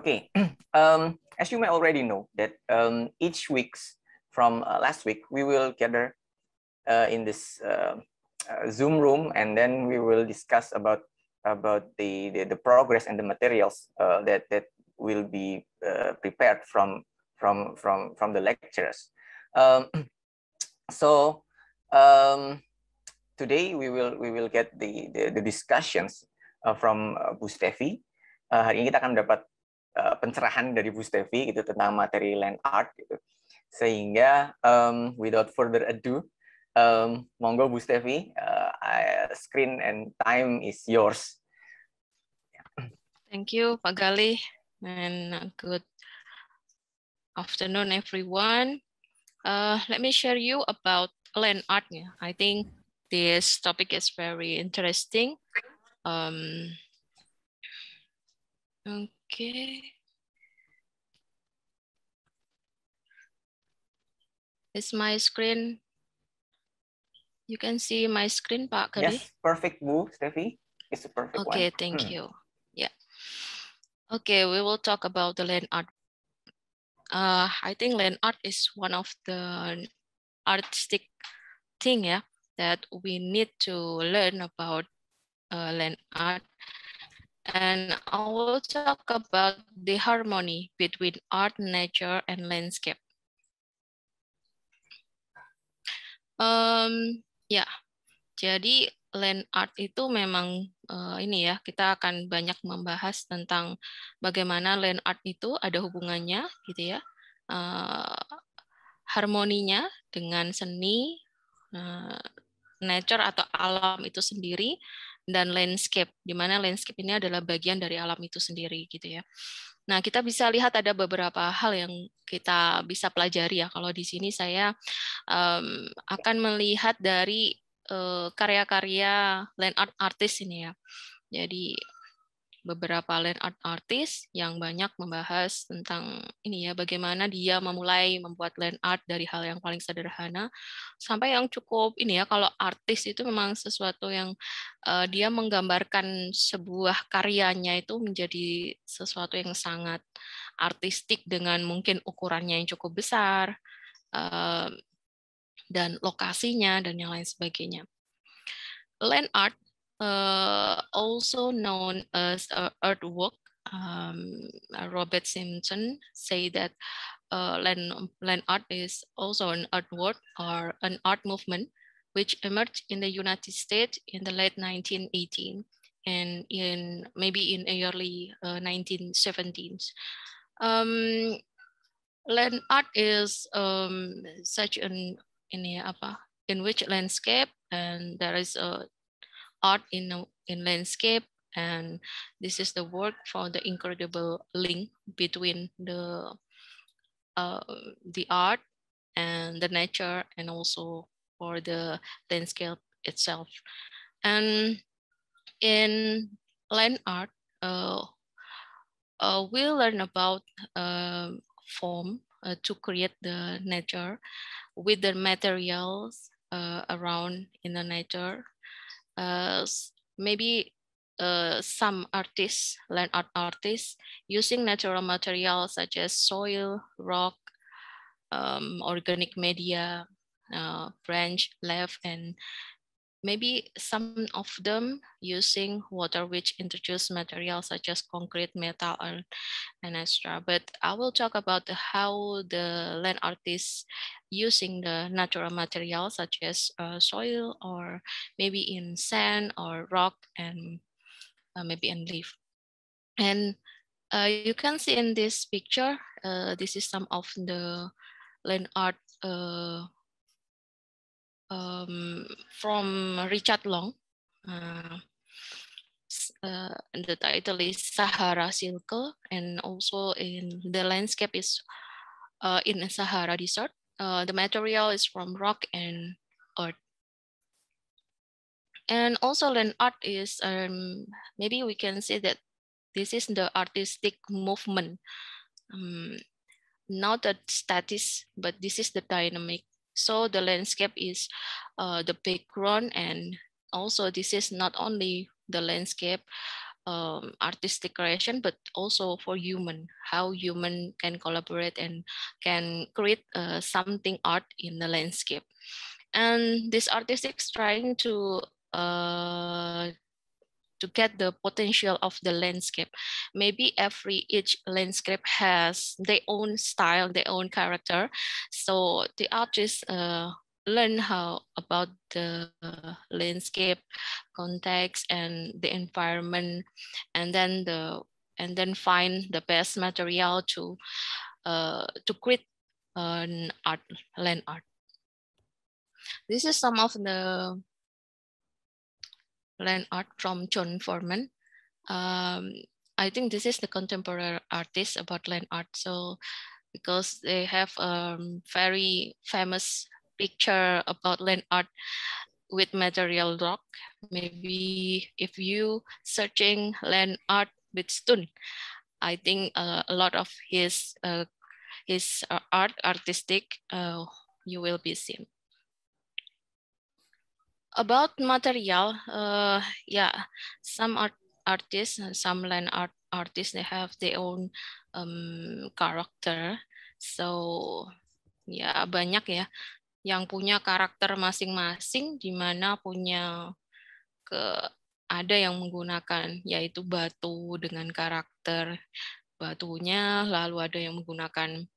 Okay, um, as you may already know that um, each week's from uh, last week, we will gather uh, in this uh, uh Zoom room, and then we will discuss about about the the, the progress and the materials uh, that that will be uh, prepared from from from from the lectures. Um, so um, today we will we will get the the, the discussions from Bu Stefi. hari ini kita akan dapat Eh, pencerahan dari Bu Stevi gitu tentang materi land art gitu. Sehingga um, without further ado, um, monggo Bu Stevi, uh, screen and time is yours. Thank you Pak Galih and good afternoon everyone. Uh, let me share you about land art. I think this topic is very interesting. Um, Okay. Is my screen, you can see my screen, Pak Kadi? Yes, perfect Bu, Steffi. It's a perfect okay, one. thank hmm. you. Yeah. Okay, we will talk about the land art. Uh, I think land art is one of the artistic thing, yeah, that we need to learn about uh, land art and I will talk about the harmony between art, nature, and landscape. Um, ya, jadi land art itu memang uh, ini ya, kita akan banyak membahas tentang bagaimana land art itu ada hubungannya gitu ya. Uh, harmoninya dengan seni, uh, nature atau alam itu sendiri, dan landscape, di mana landscape ini adalah bagian dari alam itu sendiri gitu ya. Nah, kita bisa lihat ada beberapa hal yang kita bisa pelajari ya. Kalau di sini saya um, akan melihat dari eh, karya-karya uh, land art artist ini ya. Jadi beberapa land art artist yang banyak membahas tentang ini ya bagaimana dia memulai membuat land art dari hal yang paling sederhana sampai yang cukup ini ya kalau artis itu memang sesuatu yang uh, dia menggambarkan sebuah karyanya itu menjadi sesuatu yang sangat artistik dengan mungkin ukurannya yang cukup besar uh, dan lokasinya dan yang lain sebagainya. Land art uh, also known as uh, earthwork, um, Robert Simpson say that uh, land, land art is also an artwork or an art movement which emerged in the United States in the late 1918 and in maybe in early uh, 1917s. Um, land art is um, such an in apa in which landscape and there is a art in, in landscape. And this is the work for the incredible link between the, uh, the art and the nature and also for the landscape itself. And in land art, uh, uh, we learn about um, uh, form to create the nature with the materials uh, around in the nature uh, maybe uh, some artists, land art artists, using natural materials such as soil, rock, um, organic media, uh, branch, leaf, and maybe some of them using water which introduce materials such as concrete, metal, and and extra. But I will talk about how the land artists using the natural materials such as uh, soil or maybe in sand or rock and uh, maybe in leaf. And uh, you can see in this picture, uh, this is some of the land art uh, um, from Richard Long. Uh, uh, the title is Sahara Circle, and also in the landscape is uh, in a Sahara desert. Uh, the material is from rock and earth. And also land art is, um, maybe we can say that this is the artistic movement. Um, not a status, but this is the dynamic so the landscape is uh, the background and also this is not only the landscape um, artistic creation, but also for human, how human can collaborate and can create uh, something art in the landscape. And this artist is trying to uh, to get the potential of the landscape. Maybe every each landscape has their own style, their own character. So the artists uh, learn how about the landscape context and the environment, and then the and then find the best material to uh, to create an art land art. This is some of the land art from John Foreman. Um, I think this is the contemporary artist about land art. So because they have a um, very famous picture about land art with material rock. Maybe if you searching land art with stone, I think uh, a lot of his uh, his uh, art artistic uh, you will be seen. about material, uh, yeah, some art artists, some land art artists, they have their own um, character. So, ya yeah, banyak ya yang punya karakter masing-masing, di mana punya ke ada yang menggunakan yaitu batu dengan karakter batunya, lalu ada yang menggunakan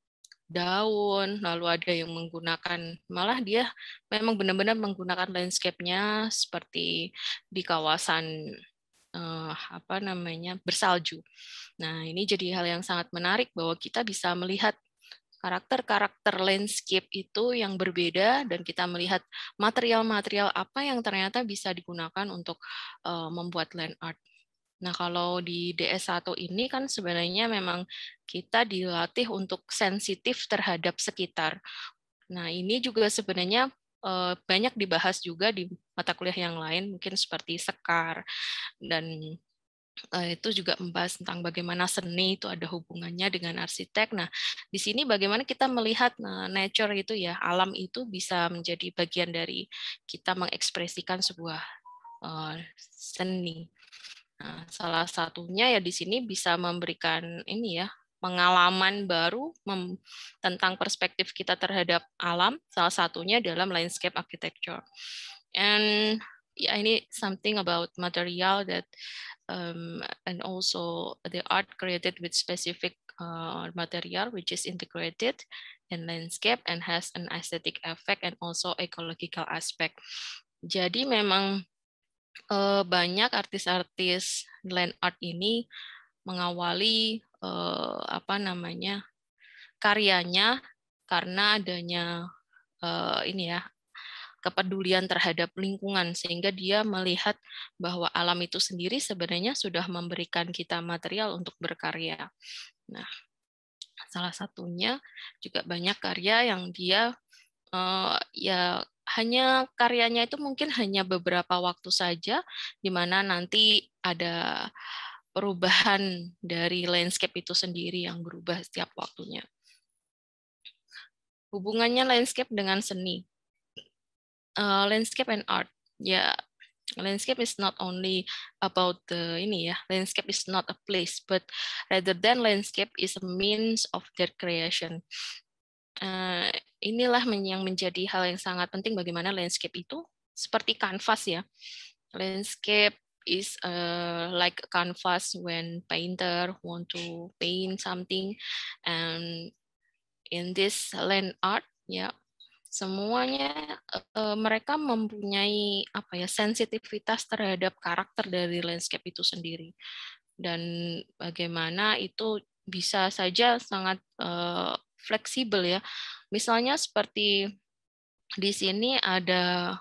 daun, lalu ada yang menggunakan malah dia memang benar-benar menggunakan landscape-nya seperti di kawasan eh, apa namanya bersalju. Nah ini jadi hal yang sangat menarik bahwa kita bisa melihat karakter-karakter landscape itu yang berbeda dan kita melihat material-material apa yang ternyata bisa digunakan untuk uh, membuat land art. Nah, kalau di DS1 ini kan sebenarnya memang kita dilatih untuk sensitif terhadap sekitar. Nah, ini juga sebenarnya eh, banyak dibahas juga di mata kuliah yang lain, mungkin seperti sekar dan eh, itu juga membahas tentang bagaimana seni itu ada hubungannya dengan arsitek. Nah, di sini bagaimana kita melihat nah, nature itu ya, alam itu bisa menjadi bagian dari kita mengekspresikan sebuah eh, seni. Nah, salah satunya ya di sini bisa memberikan ini ya pengalaman baru tentang perspektif kita terhadap alam, salah satunya dalam landscape architecture. And yeah, ini something about material that um, and also the art created with specific uh, material which is integrated in landscape and has an aesthetic effect and also ecological aspect. Jadi memang uh, banyak artis-artis land art ini mengawali uh, apa namanya karyanya karena adanya uh, ini ya kepedulian terhadap lingkungan sehingga dia melihat bahwa alam itu sendiri sebenarnya sudah memberikan kita material untuk berkarya. Nah, salah satunya juga banyak karya yang dia uh, ya hanya karyanya itu mungkin hanya beberapa waktu saja, di mana nanti ada perubahan dari landscape itu sendiri yang berubah setiap waktunya. Hubungannya landscape dengan seni. Uh, landscape and art. Ya, yeah. landscape is not only about the ini ya. Landscape is not a place, but rather than landscape is a means of their creation. Eh, inilah yang menjadi hal yang sangat penting bagaimana landscape itu seperti kanvas ya. Landscape is uh, like a canvas when painter want to paint something and in this land art ya semuanya uh, mereka mempunyai apa ya sensitivitas terhadap karakter dari landscape itu sendiri dan bagaimana itu bisa saja sangat uh, fleksibel ya. Misalnya seperti di sini ada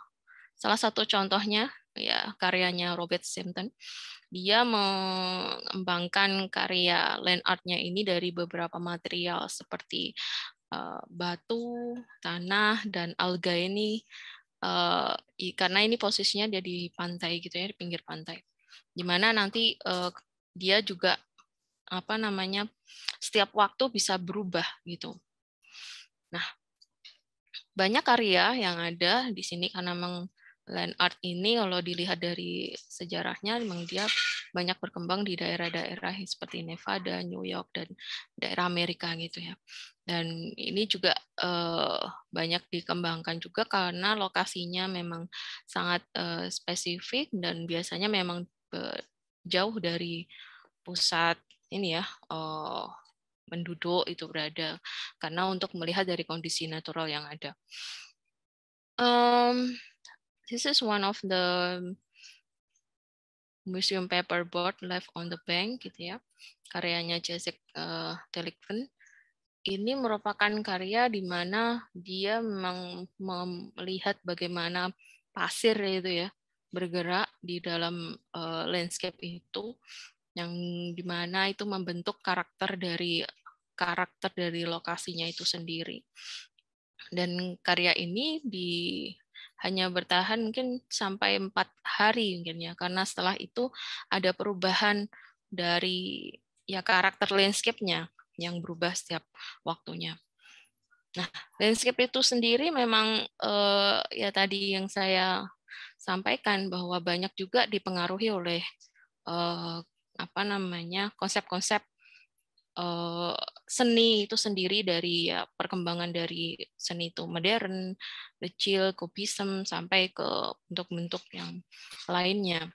salah satu contohnya ya karyanya Robert Simpson. Dia mengembangkan karya land artnya ini dari beberapa material seperti eh, batu, tanah, dan alga ini eh, karena ini posisinya dia di pantai gitu ya di pinggir pantai. Dimana nanti eh, dia juga apa namanya setiap waktu bisa berubah gitu. Nah, banyak karya yang ada di sini karena memang land art ini kalau dilihat dari sejarahnya memang dia banyak berkembang di daerah-daerah seperti Nevada, New York dan daerah Amerika gitu ya. Dan ini juga eh, banyak dikembangkan juga karena lokasinya memang sangat eh, spesifik dan biasanya memang eh, jauh dari pusat ini ya uh, menduduk itu berada karena untuk melihat dari kondisi natural yang ada. Um, this is one of the museum paperboard left on the bank gitu ya karyanya Jacek uh, ini merupakan karya di mana dia memang melihat bagaimana pasir itu ya bergerak di dalam uh, landscape itu yang dimana itu membentuk karakter dari karakter dari lokasinya itu sendiri. Dan karya ini di hanya bertahan mungkin sampai empat hari mungkin ya karena setelah itu ada perubahan dari ya karakter landscape-nya yang berubah setiap waktunya. Nah, landscape itu sendiri memang eh, ya tadi yang saya sampaikan bahwa banyak juga dipengaruhi oleh eh, apa namanya konsep-konsep uh, seni itu sendiri dari ya, perkembangan dari seni itu modern, kecil, kubism sampai ke bentuk-bentuk yang lainnya.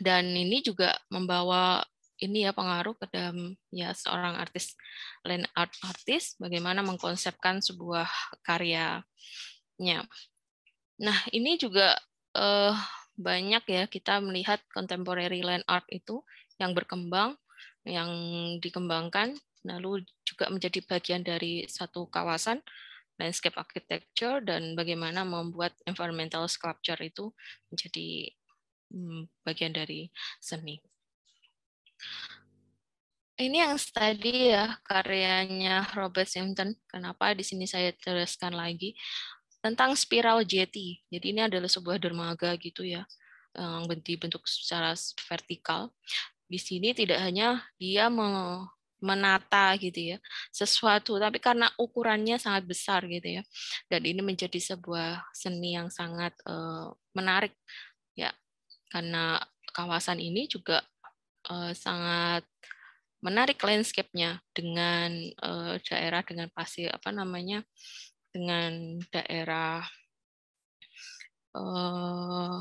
Dan ini juga membawa ini ya pengaruh ke dalam ya seorang artis land art artis bagaimana mengkonsepkan sebuah karyanya. Nah, ini juga uh, banyak ya kita melihat contemporary land art itu yang berkembang, yang dikembangkan, lalu juga menjadi bagian dari satu kawasan landscape architecture dan bagaimana membuat environmental sculpture itu menjadi hmm, bagian dari seni. Ini yang tadi ya karyanya Robert Simpson. Kenapa di sini saya teruskan lagi? tentang spiral jeti Jadi ini adalah sebuah dermaga gitu ya, yang eh, bentuk secara vertikal. Di sini tidak hanya dia menata gitu ya sesuatu, tapi karena ukurannya sangat besar gitu ya, dan ini menjadi sebuah seni yang sangat eh, menarik ya, karena kawasan ini juga eh, sangat menarik landscape-nya dengan daerah dengan pasir apa namanya dengan daerah eh,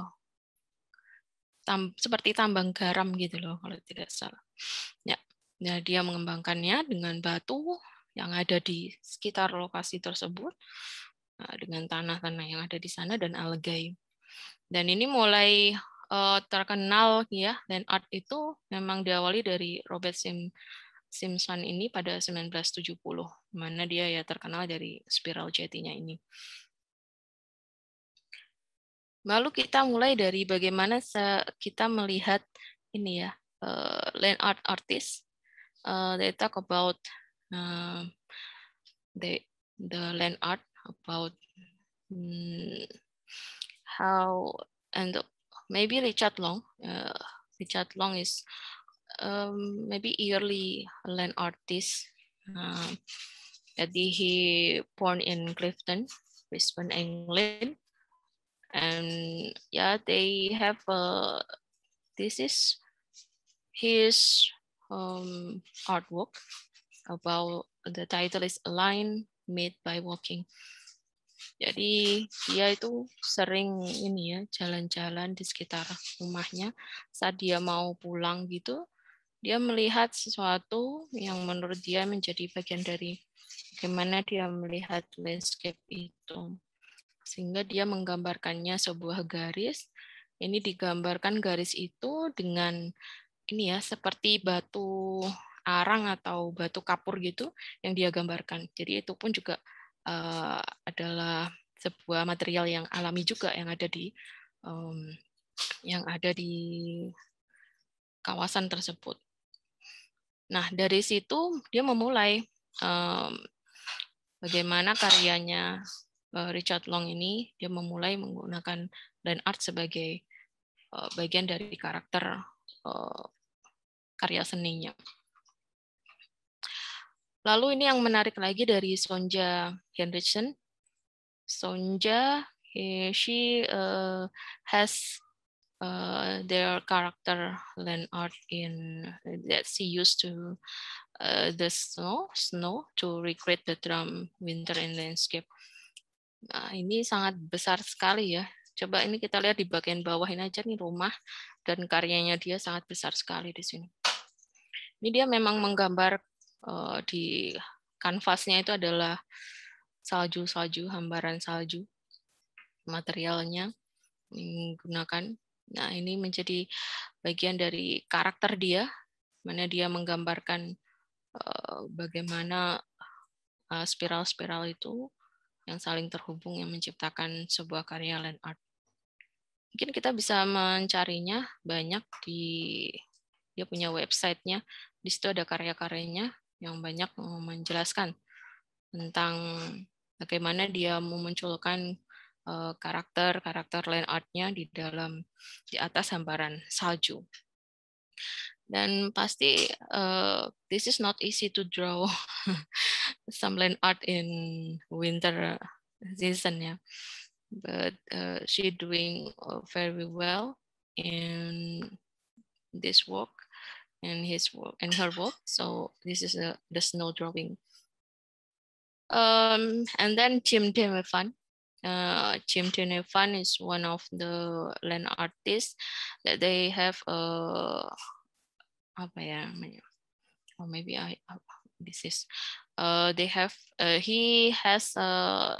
tam, seperti tambang garam gitu loh kalau tidak salah. Ya, nah dia mengembangkannya dengan batu yang ada di sekitar lokasi tersebut nah, dengan tanah-tanah yang ada di sana dan algae. Dan ini mulai uh, terkenal ya dan art itu memang diawali dari Robert Sim Simpson ini pada 1970, mana dia ya terkenal dari spiral Jetty-nya ini. Lalu kita mulai dari bagaimana kita melihat ini ya uh, eh, land art artist. Uh, eh, they talk about uh, the the land art about um, how and maybe Richard Long. Uh, Richard Long is um, maybe early land artist. Uh, jadi he born in Clifton, Brisbane, England, and yeah, they have a, this is his um, artwork about the title is a line made by walking. Jadi dia itu sering ini ya jalan-jalan di sekitar rumahnya. Saat dia mau pulang gitu, dia melihat sesuatu yang menurut dia menjadi bagian dari bagaimana dia melihat landscape itu. Sehingga dia menggambarkannya sebuah garis. Ini digambarkan garis itu dengan ini ya seperti batu arang atau batu kapur gitu yang dia gambarkan. Jadi itu pun juga uh, adalah sebuah material yang alami juga yang ada di um, yang ada di kawasan tersebut. Nah, dari situ dia memulai um, bagaimana karyanya uh, Richard Long ini dia memulai menggunakan line art sebagai uh, bagian dari karakter uh, karya seninya. Lalu ini yang menarik lagi dari Sonja Henderson. Sonja, she uh, has uh, their character art in uh, that she used to uh, the snow snow to recreate the drum winter and landscape. Nah, ini sangat besar sekali ya. Coba ini kita lihat di bagian bawah ini aja nih rumah dan karyanya dia sangat besar sekali di sini. Ini dia memang menggambar uh, di kanvasnya itu adalah salju-salju, hambaran salju materialnya menggunakan Nah, ini menjadi bagian dari karakter dia, mana dia menggambarkan eh, bagaimana eh, spiral-spiral itu yang saling terhubung yang menciptakan sebuah karya land art. Mungkin kita bisa mencarinya banyak di dia punya websitenya. Di situ ada karya-karyanya yang banyak eh, menjelaskan tentang bagaimana dia memunculkan karakter-karakter eh, line artnya di dalam di atas hamparan salju. Dan pasti uh, this is not easy to draw some line art in winter season ya, yeah. but uh, she doing very well in this work and his work and her work. So this is a, the snow drawing. Um, and then Jim Demefan uh, Jim Tenefan is one of the land artists that they have a uh, apa ya or oh, maybe I uh, this is uh, they have uh, he has a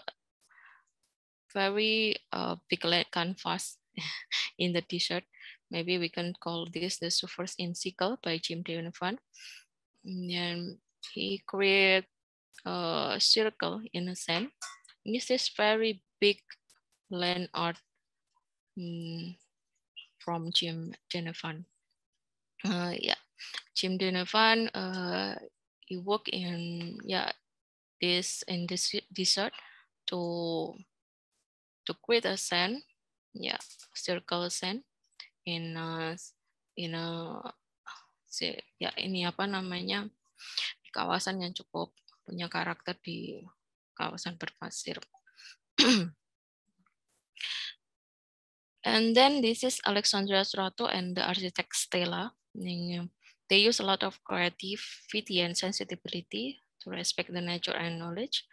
very uh, big canvas in the t-shirt maybe we can call this the surfers in sickle by Jim Tenefan mm, and he create a uh, circle in the sand this is very big land art hmm, from Jim Denefan. Uh, yeah, Jim Denefan, uh, he work in yeah this in this desert to to create a sand, yeah, circle sand in uh, in a uh, ya ini apa namanya kawasan yang cukup punya karakter di kawasan berpasir. and then this is Alexandra Strato and the architect Stella. Um, they use a lot of creativity and sensitivity to respect the nature and knowledge.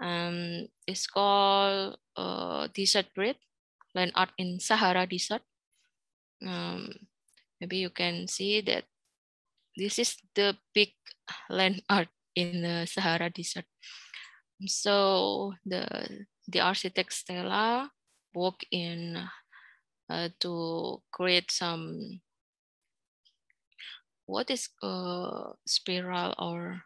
Um, it's called uh, Desert Breed, Land Art in Sahara Desert. Um, maybe you can see that this is the big land art in the Sahara Desert. So the the architect Stella work in uh, to create some what is a uh, spiral or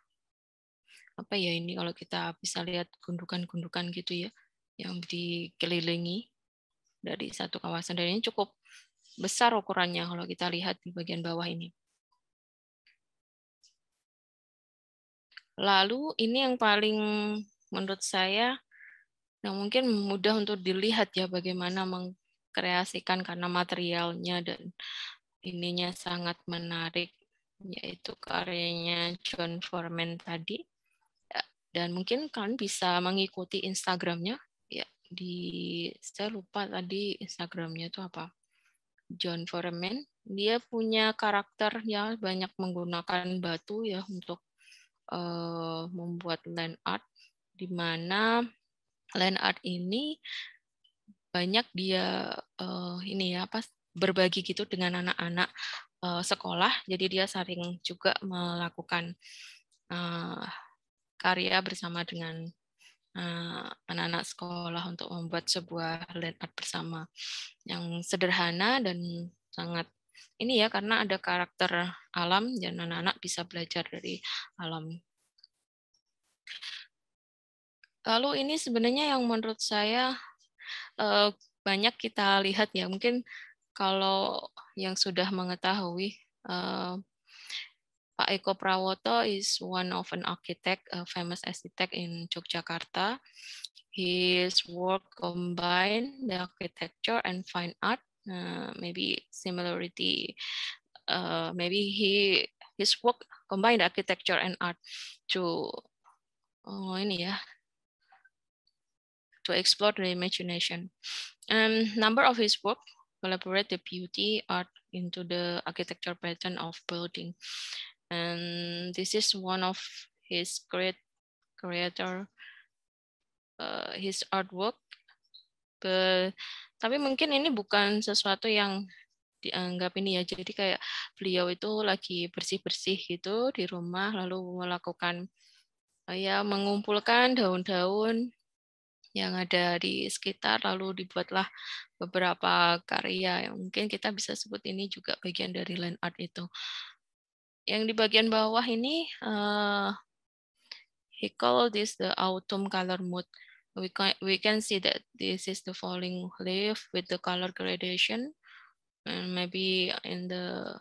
apa ya ini kalau kita bisa lihat gundukan-gundukan gitu ya yang dikelilingi dari satu kawasan dan ini cukup besar ukurannya kalau kita lihat di bagian bawah ini. Lalu ini yang paling menurut saya Nah mungkin mudah untuk dilihat ya bagaimana mengkreasikan karena materialnya dan ininya sangat menarik yaitu karyanya John Foreman tadi ya, dan mungkin kalian bisa mengikuti Instagramnya ya di saya lupa tadi Instagramnya itu apa John Foreman dia punya karakter yang banyak menggunakan batu ya untuk uh, membuat land art di mana Line art ini banyak dia uh, ini ya apa berbagi gitu dengan anak-anak uh, sekolah. Jadi dia sering juga melakukan uh, karya bersama dengan anak-anak uh, sekolah untuk membuat sebuah land art bersama yang sederhana dan sangat ini ya karena ada karakter alam dan anak-anak bisa belajar dari alam. Lalu ini sebenarnya yang menurut saya eh, banyak kita lihat ya, mungkin kalau yang sudah mengetahui eh, Pak Eko Prawoto is one of an architect, a famous architect in Yogyakarta. His work combine the architecture and fine art. Uh, maybe similarity. Uh, maybe he his work combine the architecture and art to oh ini ya to explore the imagination. Um, number of his work collaborate the beauty art into the architecture pattern of building. And um, this is one of his great creator, uh, his artwork. But, tapi mungkin ini bukan sesuatu yang dianggap ini ya. Jadi kayak beliau itu lagi bersih-bersih gitu di rumah lalu melakukan ya mengumpulkan daun-daun yang ada di sekitar lalu dibuatlah beberapa karya yang mungkin kita bisa sebut ini juga bagian dari land art itu yang di bagian bawah ini uh, he call this the autumn color mood we can we can see that this is the falling leaf with the color gradation and maybe in the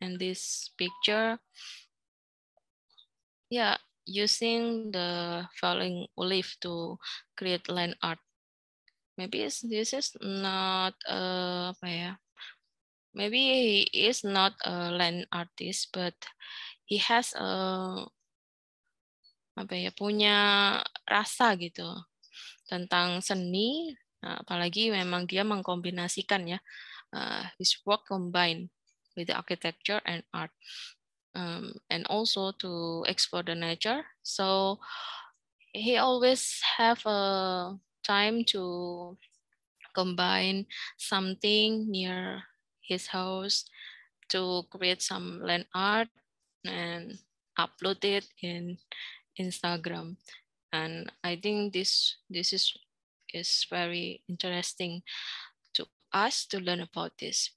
in this picture yeah using the falling leaf to create line art. Maybe this is not a uh, apa ya? Maybe he is not a land artist, but he has a uh, apa ya punya rasa gitu tentang seni, nah, apalagi memang dia mengkombinasikan ya uh, his work combined with the architecture and art. um, and also to explore the nature. So he always have a time to combine something near his house to create some land art and upload it in Instagram. And I think this this is is very interesting to us to learn about this.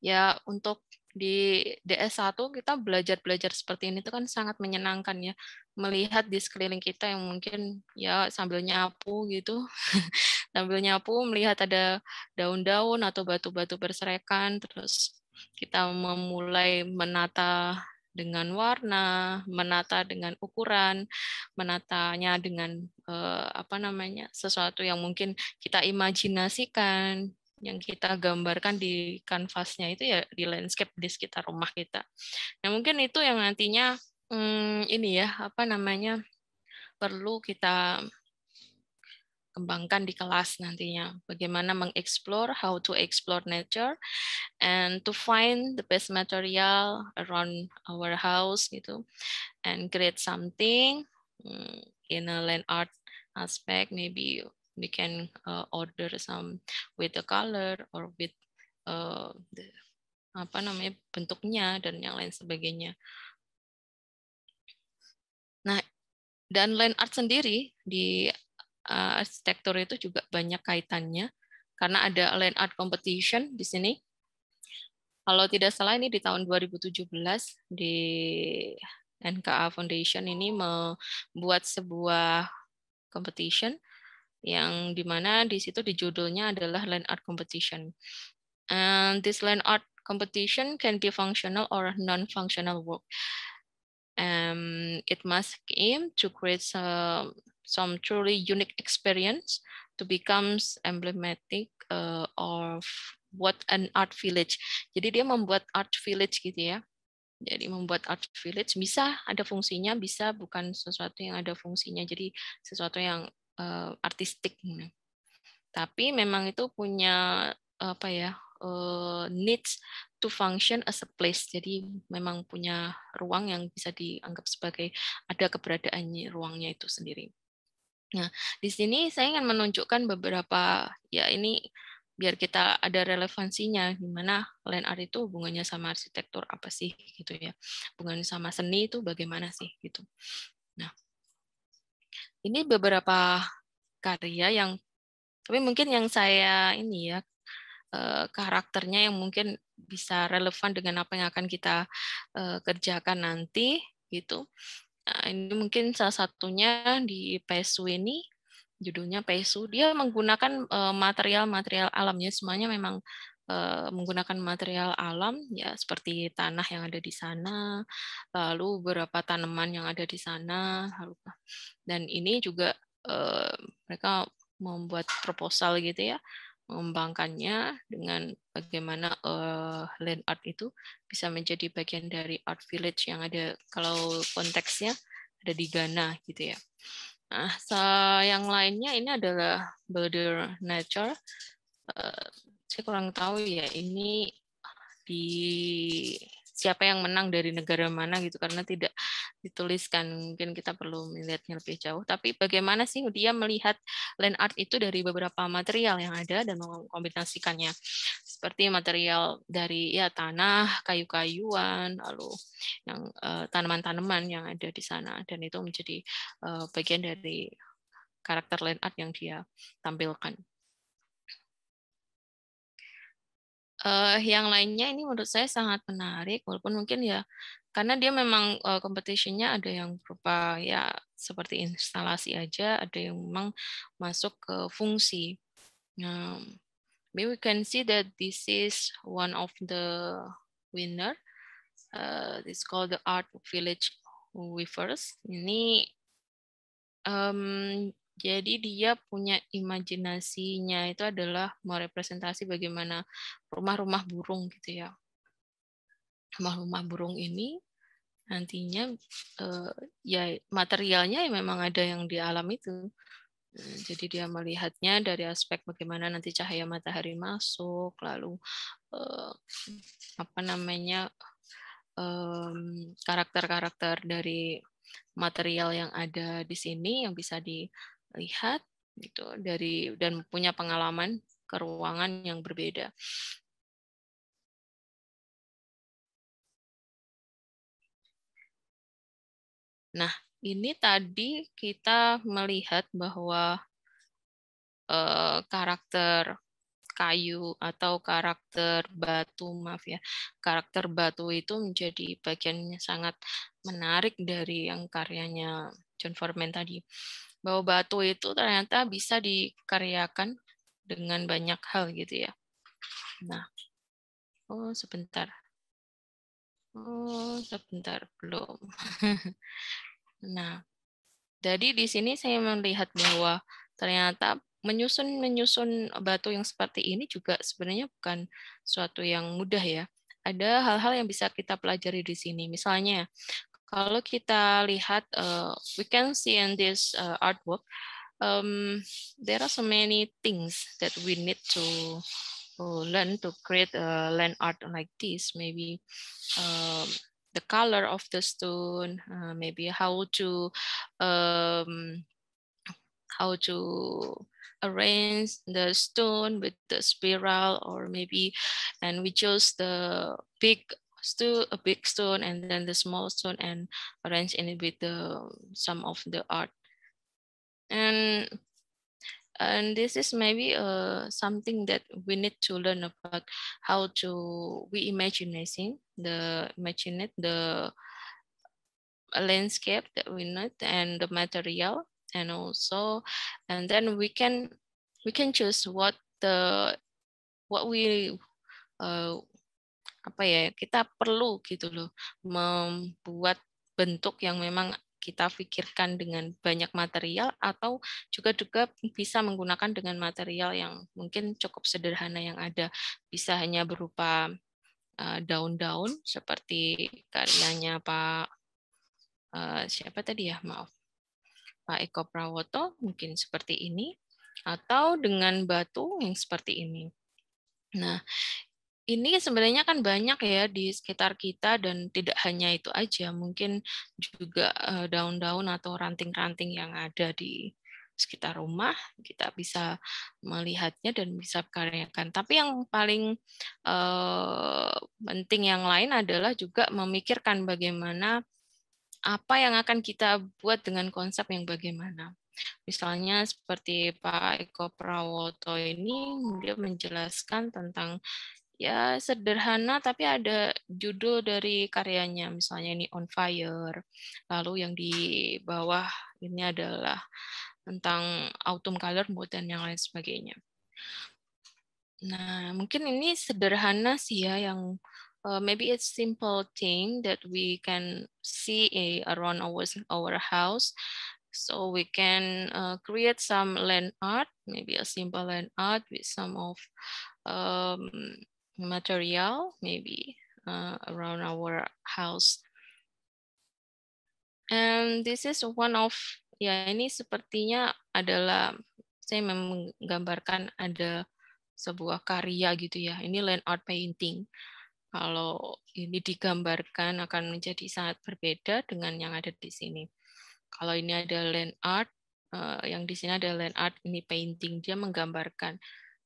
Ya, untuk di DS1 kita belajar-belajar seperti ini itu kan sangat menyenangkan ya. Melihat di sekeliling kita yang mungkin ya sambil nyapu gitu. sambil nyapu melihat ada daun-daun atau batu-batu berserakan terus kita memulai menata dengan warna, menata dengan ukuran, menatanya dengan eh, apa namanya sesuatu yang mungkin kita imajinasikan yang kita gambarkan di kanvasnya itu ya di landscape di sekitar rumah kita. Nah mungkin itu yang nantinya hmm, ini ya apa namanya perlu kita kembangkan di kelas nantinya. Bagaimana mengeksplor, how to explore nature, and to find the best material around our house gitu, and create something hmm, in a land art aspect, maybe we can uh, order some with the color or with uh, the, apa namanya bentuknya dan yang lain sebagainya. Nah, dan line art sendiri di uh, arsitektur itu juga banyak kaitannya karena ada line art competition di sini. Kalau tidak salah ini di tahun 2017 di NKA Foundation ini membuat sebuah competition yang dimana di situ di judulnya adalah land art competition. And this land art competition can be functional or non-functional work. Um, it must aim to create some, some truly unique experience to becomes emblematic uh, of what an art village. Jadi dia membuat art village gitu ya. Jadi membuat art village bisa ada fungsinya, bisa bukan sesuatu yang ada fungsinya. Jadi sesuatu yang uh, artistik. Gitu. Tapi memang itu punya apa ya uh, needs to function as a place. Jadi memang punya ruang yang bisa dianggap sebagai ada keberadaannya ruangnya itu sendiri. Nah, di sini saya ingin menunjukkan beberapa ya ini biar kita ada relevansinya gimana land art itu hubungannya sama arsitektur apa sih gitu ya hubungannya sama seni itu bagaimana sih gitu nah ini beberapa karya yang tapi mungkin yang saya ini ya eh, karakternya yang mungkin bisa relevan dengan apa yang akan kita eh, kerjakan nanti gitu. Nah, ini mungkin salah satunya di PSU ini judulnya PSU dia menggunakan eh, material-material alamnya semuanya memang Eh, menggunakan material alam ya seperti tanah yang ada di sana, lalu beberapa tanaman yang ada di sana, lalu dan ini juga eh, mereka membuat proposal gitu ya mengembangkannya dengan bagaimana uh, land art itu bisa menjadi bagian dari art village yang ada kalau konteksnya ada di Ghana gitu ya. Nah, yang lainnya ini adalah Builder Nature. Uh, saya kurang tahu ya ini di siapa yang menang dari negara mana gitu karena tidak dituliskan mungkin kita perlu melihatnya lebih jauh tapi bagaimana sih dia melihat land art itu dari beberapa material yang ada dan mengkombinasikannya seperti material dari ya tanah kayu-kayuan lalu yang eh, tanaman-tanaman uh, yang ada di sana dan itu menjadi uh, bagian dari karakter land art yang dia tampilkan uh, yang lainnya ini menurut saya sangat menarik walaupun mungkin ya karena dia memang uh, competitionnya ada yang berupa ya seperti instalasi aja ada yang memang masuk ke fungsi um, maybe we can see that this is one of the winner uh, it's called the art village weavers ini um, jadi dia punya imajinasinya itu adalah merepresentasi bagaimana rumah-rumah burung gitu ya. Rumah-rumah burung ini nantinya eh, ya materialnya ya memang ada yang di alam itu. Eh, jadi dia melihatnya dari aspek bagaimana nanti cahaya matahari masuk, lalu eh, apa namanya eh, karakter-karakter eh, dari material yang ada di sini yang bisa di lihat gitu dari dan punya pengalaman ke ruangan yang berbeda. Nah, ini tadi kita melihat bahwa eh, karakter kayu atau karakter batu, maaf ya, karakter batu itu menjadi bagian yang sangat menarik dari yang karyanya John Foreman tadi bahwa batu itu ternyata bisa dikaryakan dengan banyak hal gitu ya. Nah, oh sebentar. Oh, sebentar belum. nah, jadi di sini saya melihat bahwa ternyata menyusun menyusun batu yang seperti ini juga sebenarnya bukan suatu yang mudah ya. Ada hal-hal yang bisa kita pelajari di sini. Misalnya, Kalau kita lihat, uh, we can see in this uh, artwork, um, there are so many things that we need to uh, learn to create a land art like this. Maybe um, the color of the stone, uh, maybe how to um, how to arrange the stone with the spiral or maybe and we chose the big still a big stone and then the small stone and arrange in it with the some of the art and and this is maybe uh, something that we need to learn about how to we imagining the imagine it, the landscape that we need and the material and also and then we can we can choose what the what we uh, apa ya kita perlu gitu loh membuat bentuk yang memang kita pikirkan dengan banyak material atau juga juga bisa menggunakan dengan material yang mungkin cukup sederhana yang ada bisa hanya berupa eh, daun-daun seperti karyanya Pak eh, siapa tadi ya maaf Pak Eko Prawoto mungkin seperti ini atau dengan batu yang seperti ini. Nah, ini sebenarnya kan banyak ya di sekitar kita dan tidak hanya itu aja, mungkin juga eh, daun-daun atau ranting-ranting yang ada di sekitar rumah kita bisa melihatnya dan bisa karyakan tapi yang paling eh, penting yang lain adalah juga memikirkan bagaimana apa yang akan kita buat dengan konsep yang bagaimana misalnya seperti Pak Eko Prawoto ini dia menjelaskan tentang ya sederhana tapi ada judul dari karyanya misalnya ini on fire lalu yang di bawah ini adalah tentang autumn color mode dan yang lain sebagainya nah mungkin ini sederhana sih ya yang uh, maybe it's simple thing that we can see a, eh, around our our house so we can uh, create some land art maybe a simple land art with some of um, material, maybe uh, around our house. And this is one of, ya ini sepertinya adalah, saya menggambarkan ada sebuah karya gitu ya, ini land art painting. Kalau ini digambarkan akan menjadi sangat berbeda dengan yang ada di sini. Kalau ini ada land art, uh, yang di sini ada land art, ini painting, dia menggambarkan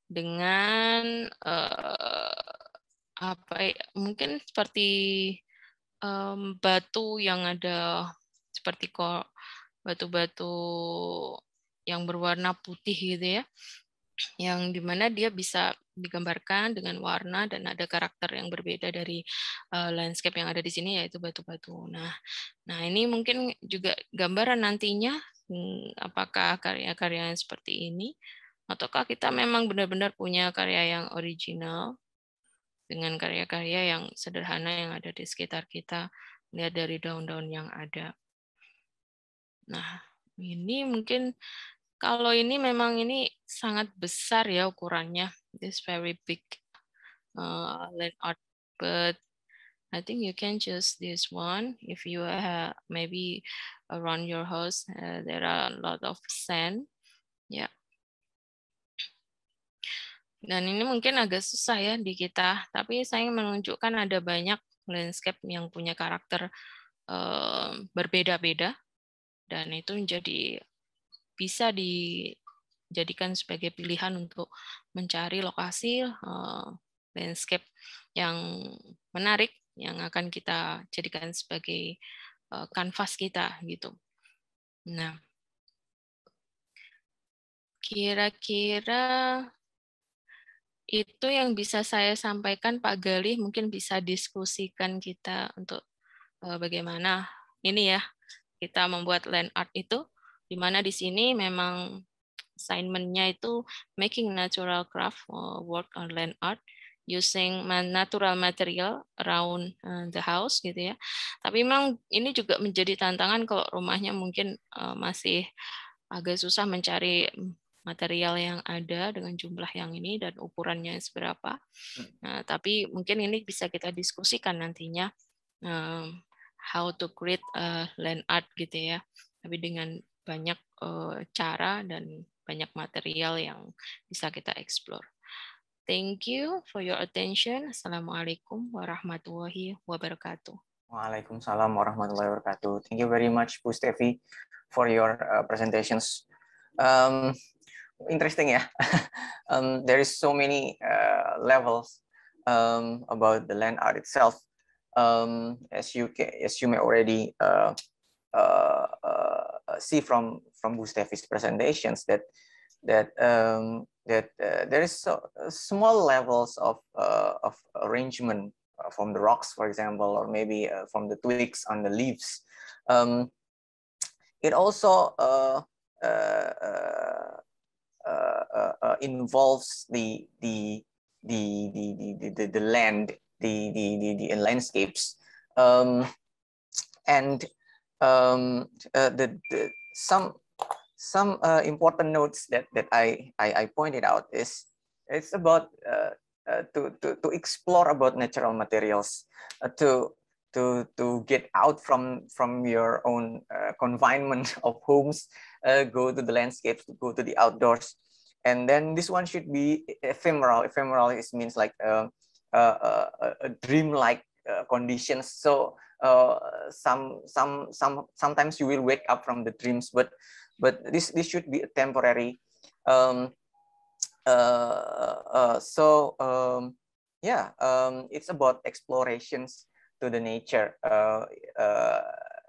dengan uh, apa ya, mungkin seperti um, batu yang ada seperti kok batu-batu yang berwarna putih gitu ya yang dimana dia bisa digambarkan dengan warna dan ada karakter yang berbeda dari uh, landscape yang ada di sini yaitu batu-batu. Nah, nah ini mungkin juga gambaran nantinya hmm, apakah karya-karya seperti ini ataukah kita iya. memang benar-benar punya karya yang original dengan karya-karya yang sederhana yang ada di sekitar kita, lihat dari daun-daun yang ada. Nah, ini mungkin kalau ini memang ini sangat besar ya ukurannya. This very big uh, land art, but I think you can choose this one if you have uh, maybe around your house uh, there are a lot of sand. Yeah, dan ini mungkin agak susah ya di kita, tapi saya menunjukkan ada banyak landscape yang punya karakter eh, berbeda-beda dan itu menjadi bisa dijadikan sebagai pilihan untuk mencari lokasi eh, landscape yang menarik yang akan kita jadikan sebagai eh, kanvas kita gitu. Nah, kira-kira itu yang bisa saya sampaikan Pak Galih mungkin bisa diskusikan kita untuk eh, bagaimana ini ya kita membuat land art itu di mana di sini memang assignmentnya itu making natural craft eh, work on land art using natural material around eh, the house gitu ya. Tapi memang ini juga menjadi tantangan kalau rumahnya mungkin masih agak susah mencari material yang ada dengan jumlah yang ini dan ukurannya seberapa. Hmm. Nah, tapi mungkin ini bisa kita diskusikan nantinya um, how to create a land art gitu ya. Tapi dengan banyak uh, cara dan banyak material yang bisa kita explore. Thank you for your attention. Assalamualaikum warahmatullahi wabarakatuh. Waalaikumsalam warahmatullahi wabarakatuh. Thank you very much, Bu Stevi, for your uh, presentations. Um, interesting yeah um, there is so many uh, levels um, about the land art itself um, as you can, as you may already uh, uh, uh see from from Gustavi's presentations that that um, that uh, there is so, uh, small levels of of arrangement from the rocks for example or maybe from the twigs on the leaves um, it also uh, uh, uh, involves the the the the the, the, the land, the, the the the, landscapes, um, and um, the, the some some uh, important notes that that I, I, I pointed out is it's about uh, uh, to, to to explore about natural materials, to to to get out from from your own confinement of homes uh, go to the landscapes, go to the outdoors. And then this one should be ephemeral. Ephemeral is means like a, uh, a, uh, a dream-like conditions. So uh, some some some sometimes you will wake up from the dreams, but but this this should be a temporary. Um, uh, uh, so um, yeah, um, it's about explorations to the nature. Uh, uh,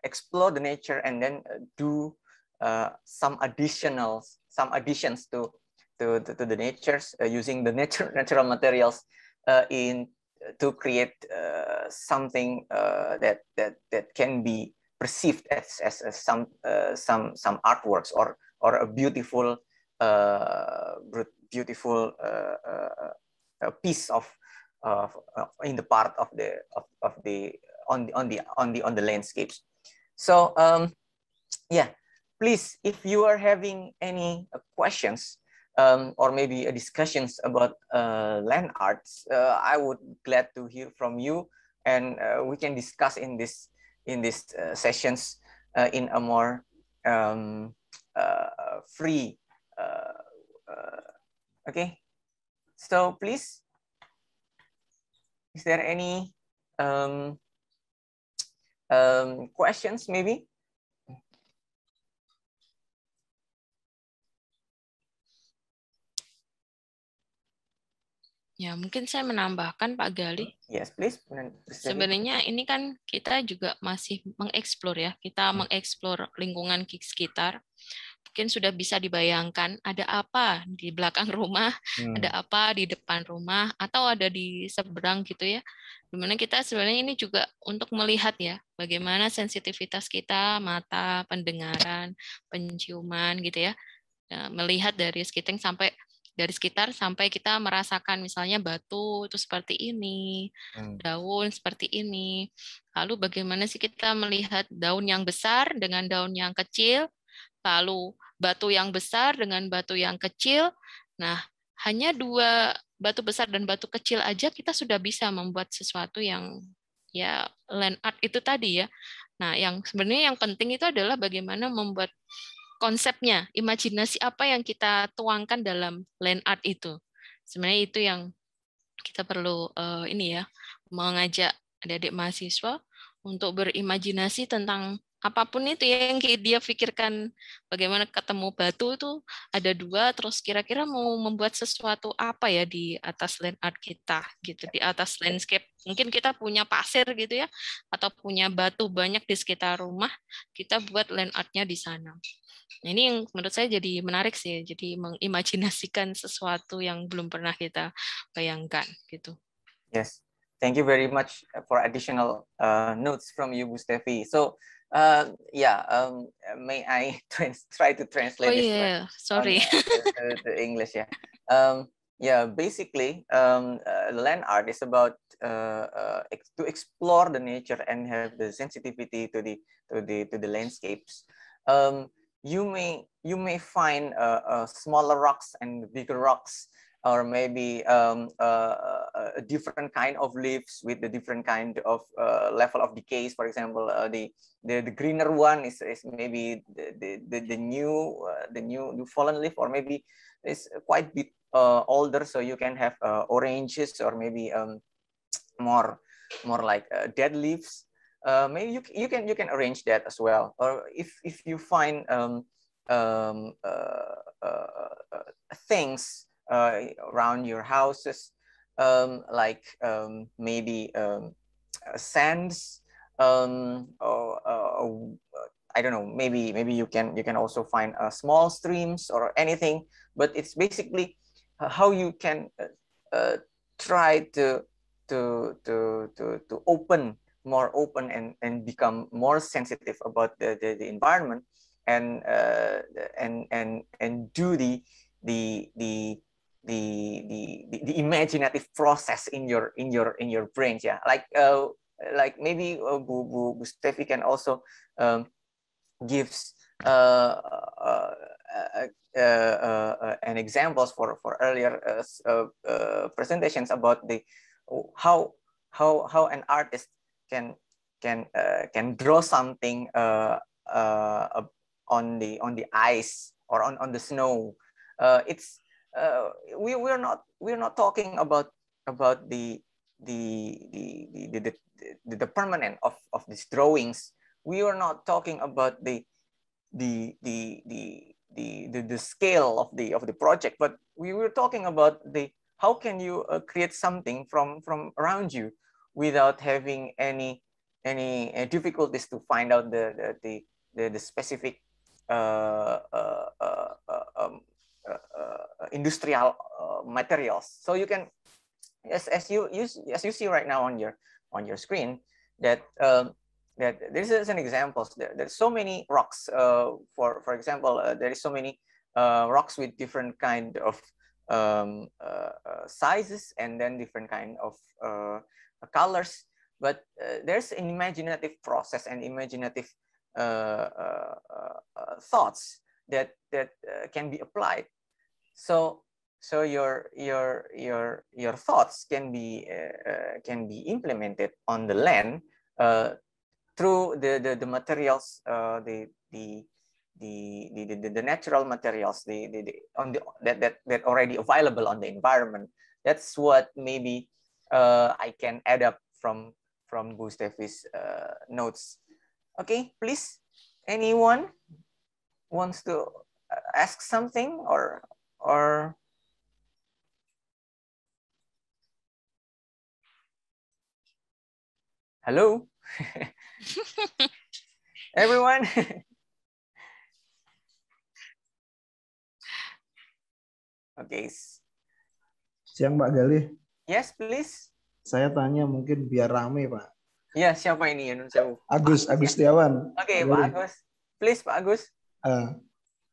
explore the nature and then do uh, some additionals, some additions to to, to, to the natures uh, using the nature natural materials uh, in to create uh, something uh, that that that can be perceived as as, as some some some artworks or or a beautiful beautiful piece of in the part of the of, of the on the on the on the on the landscapes. So um, yeah, please, if you are having any questions um, or maybe discussions about uh, land arts, uh, I would glad to hear from you, and uh, we can discuss in this in these uh, sessions uh, in a more um, uh, free. okay, so please, is there any um, um questions maybe? Ya, mungkin saya menambahkan Pak Gali. Hmm, yes, please. Sebenarnya ini kan kita juga masih mengeksplor ya. Kita hmm. mengeksplor lingkungan sekitar. Mungkin sudah bisa dibayangkan ada apa di belakang rumah, hmm. ada apa di depan rumah, atau ada di seberang gitu ya. Dimana kita sebenarnya ini juga untuk melihat ya bagaimana sensitivitas kita, mata, pendengaran, penciuman gitu ya. ya melihat dari skiting sampai dari sekitar sampai kita merasakan misalnya batu itu seperti ini, hmm. daun seperti ini. Lalu bagaimana sih kita melihat daun yang besar dengan daun yang kecil, lalu batu yang besar dengan batu yang kecil. Nah, hanya dua batu besar dan batu kecil aja kita sudah bisa membuat sesuatu yang ya land art itu tadi ya. Nah, yang sebenarnya yang penting itu adalah bagaimana membuat konsepnya, imajinasi apa yang kita tuangkan dalam land art itu. Sebenarnya itu yang kita perlu uh, ini ya, mengajak adik-adik mahasiswa untuk berimajinasi tentang apapun itu ya yang dia pikirkan bagaimana ketemu batu itu ada dua terus kira-kira mau membuat sesuatu apa ya di atas land art kita gitu di atas landscape mungkin kita punya pasir gitu ya atau punya batu banyak di sekitar rumah kita buat land artnya di sana nah, ini yang menurut saya jadi menarik sih jadi mengimajinasikan sesuatu yang belum pernah kita bayangkan gitu yes thank you very much uh, for additional uh, notes from you Gustevi so Uh, yeah, um, may I try to translate? Oh, yeah, one, sorry. On, uh, to, to, English, yeah. Um, yeah, basically, um, uh, land art is about uh, uh, ex to explore the nature and have the sensitivity to the to the to the landscapes. Um, you may you may find uh, smaller rocks and bigger rocks or maybe um, uh, uh, a different kind of leaves with the different kind of uh, level of decays. For example, the, the, the greener one is, is maybe the the, the new the new new fallen leaf, or maybe it's quite bit older, so you can have oranges or maybe um, more more like dead leaves. Uh, maybe you, you can you can arrange that as well or if if you find um, um, uh, uh, things uh, around your houses, um, like um, maybe um, sands um, or I don't know, maybe maybe you can you can also find uh, small streams or anything, but it's basically how you can uh, try to to to to to open more open and and become more sensitive about the the, the environment and uh, and and and do the the the the the the imaginative process in your in your in your brains yeah like uh, like maybe uh, Bu, Bu, Bu Steffi can also um, gives uh, uh, uh, uh, uh an examples for for earlier uh, uh, presentations about the how how how an artist can can can draw something on the on the ice or on on the snow it's we we're not we're not talking about about the the the the, the, the, the permanent of, of these drawings we are not talking about the the the the the, the, the scale of the of the project but we were talking about the how can you uh, create something from from around you without having any any uh, difficulties to find out the the the, the, the specific uh, um, uh, uh, industrial uh, materials. So you can, as, as you, you as you see right now on your on your screen, that um, that this is an example. There, there's so many rocks. for for example, there is so many rocks with different kind of um, sizes and then different kind of colors. But there's an imaginative process and imaginative uh, uh, uh, thoughts that that can be applied so so your your your your thoughts can be uh, uh, can be implemented on the land uh, through the the, the materials uh, the, the the the, the, the natural materials the, the, the on the that, that that already available on the environment that's what maybe uh, i can add up from from gustavi's uh, notes okay please anyone wants to ask something or or hello everyone okay siang Pak Galih yes please saya tanya mungkin biar rame Pak ya siapa ini ya Agus Agus Tiawan Oke okay, Pak Agus please Pak Agus uh,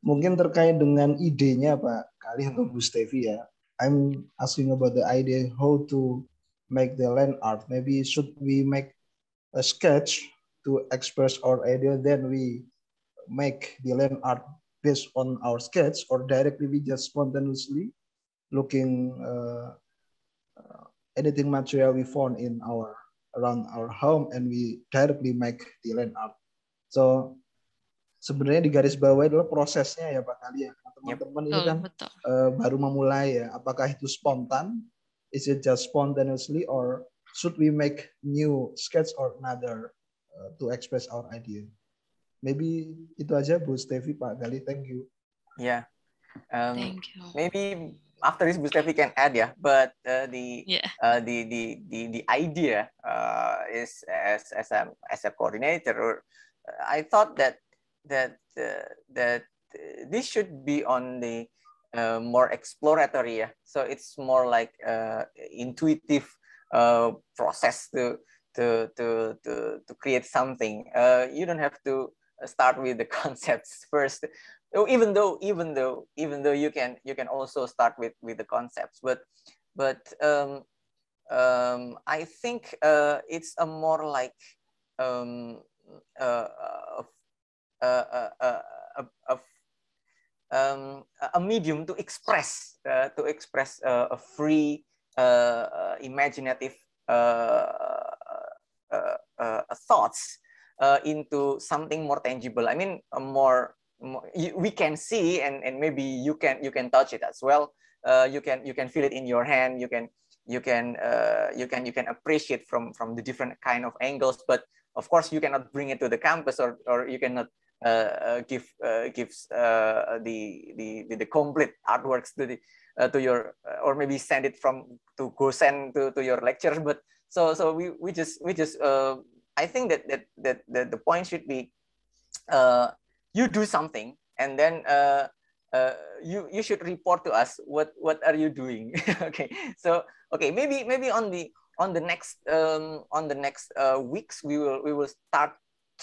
mungkin terkait dengan idenya Pak Kali atau Bu Stevi ya. I'm asking about the idea how to make the land art. Maybe should we make a sketch to express our idea, then we make the land art based on our sketch, or directly we just spontaneously looking uh, uh anything material we found in our around our home, and we directly make the land art. So sebenarnya di garis bawah adalah prosesnya ya Pak Kali ya. teman-teman ini kan Uh, baru memulai ya apakah itu spontan is it just spontaneously or should we make new sketch or another uh, to express our idea maybe itu aja Bu Stevi Pak Gali thank you ya yeah. um, maybe after this Bu Stevi can add ya yeah, but uh, the, yeah. uh, the the the the idea uh, is as as a as a coordinator or uh, I thought that that uh, that uh, this should be on the uh, more exploratory. Yeah? So it's more like intuitive process to to to to to create something. you don't have to start with the concepts first oh, even though even though even though you can you can also start with with the concepts but but um, um, i think uh, it's a more like um, uh, a a, a, a, um, a medium to express uh, to express uh, a free uh, imaginative uh, uh, thoughts into something more tangible i mean more, more, we can see and, and maybe you can you can touch it as well you can you can feel it in your hand you can you can you can you can appreciate from from the different kind of angles but of course you cannot bring it to the campus or, or you cannot uh, uh, give uh, gives the, the, the the complete artworks to the to your or maybe send it from to send to, to your lecture. But so so we we just we just I think that that that, that the point should be you do something and then. Uh, you you should report to us what what are you doing okay so okay maybe maybe on the on the next um, on the next uh, weeks we will we will start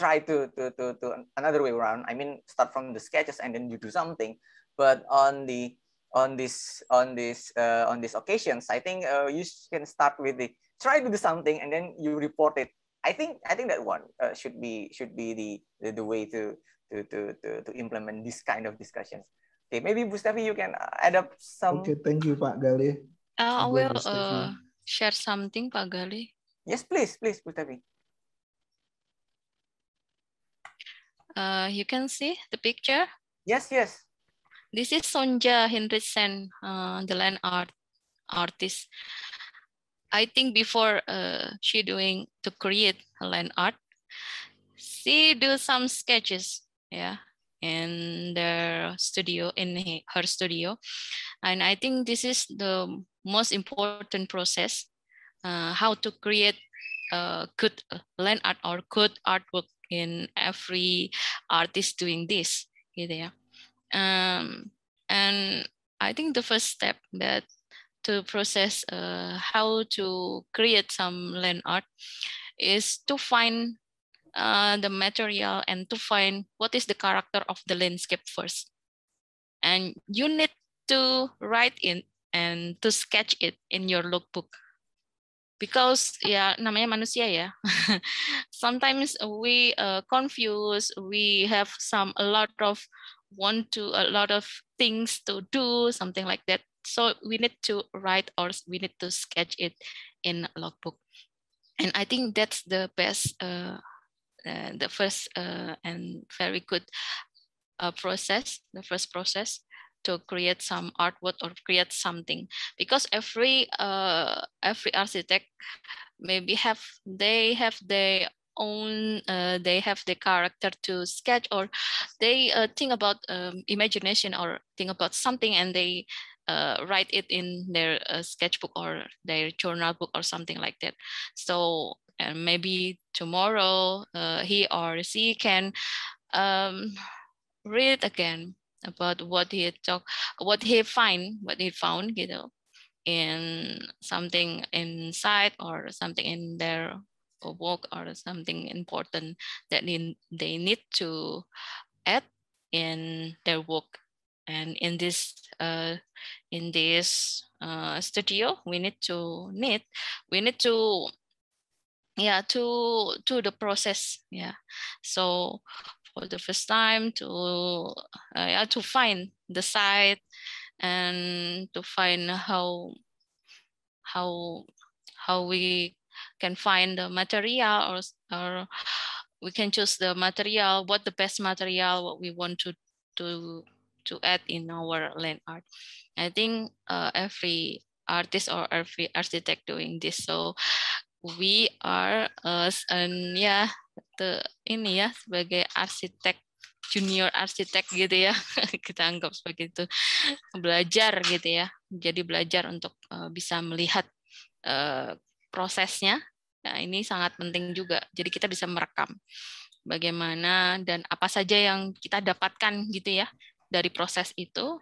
try to, to, to, to another way around. I mean, start from the sketches and then you do something. But on the on this on this uh, on these occasions, I think uh, you can start with the try to do something and then you report it. I think I think that one uh, should be should be the, the, the way to to, to to to implement this kind of discussions. Okay, maybe Bustafi, you can add up some. Okay, thank you, Pak Gali. Uh, I will uh, share something, Pak Gali. Yes, please, please, Bustafi. Uh, you can see the picture? Yes, yes. This is Sonja Henriksen, uh, the land art artist. I think before uh, she doing to create land art, she do some sketches, yeah, in their studio, in her studio. And I think this is the most important process, uh, how to create uh, good uh, land art or good artwork in every artist doing this gitu um, and I think the first step that to process uh, how to create some land art is to find uh, the material and to find what is the character of the landscape first. And you need to write in and to sketch it in your lookbook because yeah, namanya manusia ya sometimes we uh, confuse we have some a lot of want to a lot of things to do something like that so we need to write or we need to sketch it in logbook and i think that's the best uh, uh, the first uh, and very good uh, process the first process to create some artwork or create something because every uh, every architect maybe have they have their own uh, they have the character to sketch or they uh, think about um, imagination or think about something and they uh, write it in their uh, sketchbook or their journal book or something like that so and maybe tomorrow uh, he or she can um, read again about what he talk, what he find, what he found, you know, in something inside or something in their work or something important that in, they need to add in their work. And in this uh, in this uh, studio, we need to need we need to yeah to to the process yeah so for the first time to uh, yeah, to find the site and to find how how how we can find the material or or we can choose the material what the best material what we want to to to add in our land art i think uh, every artist or every architect doing this so we are uh, and yeah ini ya sebagai arsitek junior arsitek gitu ya kita anggap sebagai itu belajar gitu ya jadi belajar untuk eh, bisa melihat eh, prosesnya nah ini sangat penting juga jadi kita bisa merekam bagaimana dan apa saja yang kita dapatkan gitu ya dari proses itu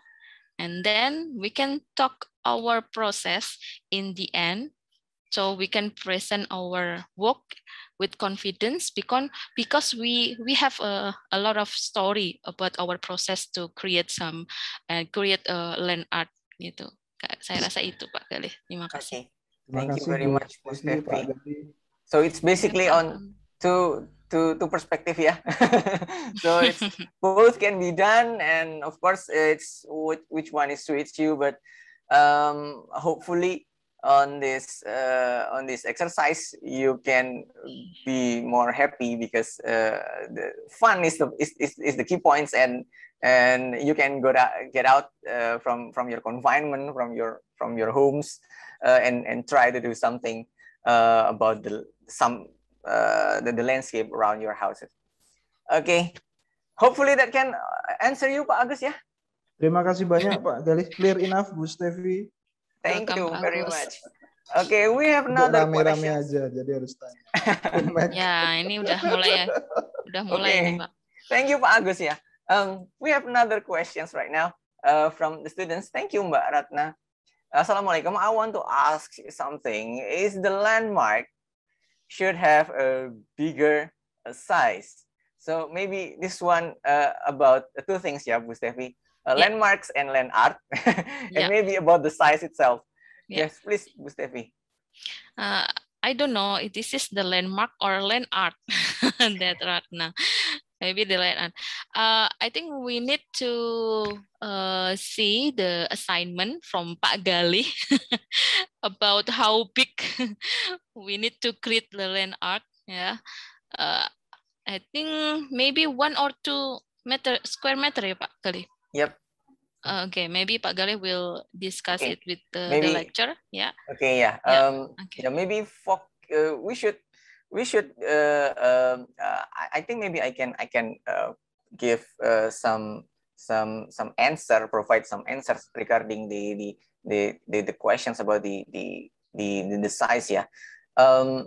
and then we can talk our process in the end So we can present our work with confidence because, because we, we have a, a lot of story about our process to create some, uh, create a land art gitu. Saya rasa itu Pak Galih. Terima kasih. Okay. Thank you very much, So it's basically on two two two perspective, yeah. so it's both can be done, and of course, it's which, which one is suits you. But um, hopefully, on this uh, on this exercise you can be more happy because uh, the fun is the is, is, is, the key points and and you can go da- get out uh, from from your confinement from your from your homes uh, and and try to do something uh, about the some uh, the, the landscape around your houses okay hopefully that can answer you pak agus ya yeah? terima kasih banyak pak that is clear enough bu stevi Thank you very much. Oke, okay, we have another Rame-rame aja, jadi harus tanya. ya, ini udah mulai ya. Udah mulai okay. Pak. Thank you Pak Agus ya. Um, we have another questions right now uh, from the students. Thank you Mbak Ratna. Assalamualaikum. I want to ask something. Is the landmark should have a bigger size? So maybe this one uh, about two things ya, Bu Stevi. Uh, yeah. landmarks and land art, and yeah. maybe about the size itself. Yeah. Yes, please, Gustavi. Uh, I don't know if this is the landmark or land art that right now. Maybe the land art. Uh, I think we need to uh, see the assignment from Pak Gali about how big we need to create the land art. Yeah, uh, I think maybe one or two meter square meter ya Pak Gali. Yep. Uh, okay, maybe Pak Gale will discuss okay. it with the, maybe, the lecture. Yeah. Okay, yeah. yeah. Um, okay. yeah maybe for, uh, we should we should uh, um, uh, I think maybe I can I can uh, give uh, some some some answer provide some answers regarding the the the the, the questions about the the the, the size yeah um,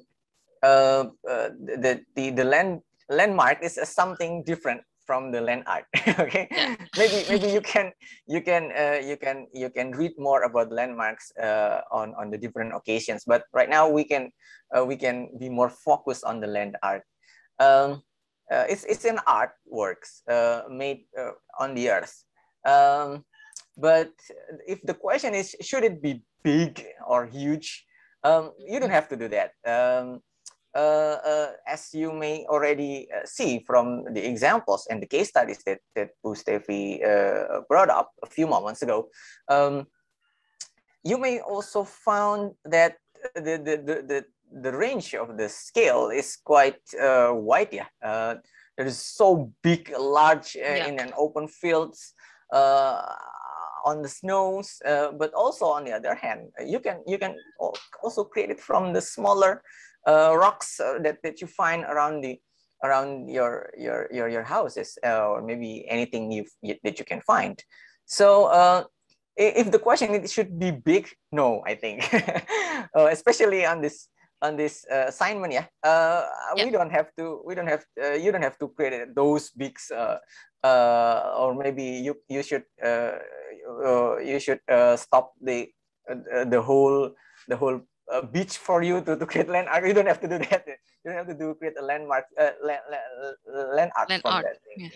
uh, uh, the, the the land landmark is something different from the land art okay yeah. maybe maybe you can you can uh, you can you can read more about landmarks uh, on on the different occasions but right now we can uh, we can be more focused on the land art um, uh, it's it's an artworks uh, made uh, on the earth um, but if the question is should it be big or huge um, you don't have to do that um, uh, uh, as you may already uh, see from the examples and the case studies that, that Bustevi brought up a few moments ago, um, you may also find that the, the, the, the the range of the scale is quite uh, wide. Yeah, uh, so big, large uh, yeah. in an open fields, on the snows. but also on the other hand, you can you can also create it from the smaller uh, rocks uh, that, that you find around the around your your your, your houses uh, or maybe anything you that you can find. So uh, if the question it should be big, no, I think, especially on this on this uh, assignment yeah. Uh, we don't have to we don't have uh, you don't have to create those big or maybe you you should you should stop the the whole the whole a beach for you to, to create land art. You don't have to do that. You don't have to do create a landmark uh, land, land, uh, land art. Land art. Yeah.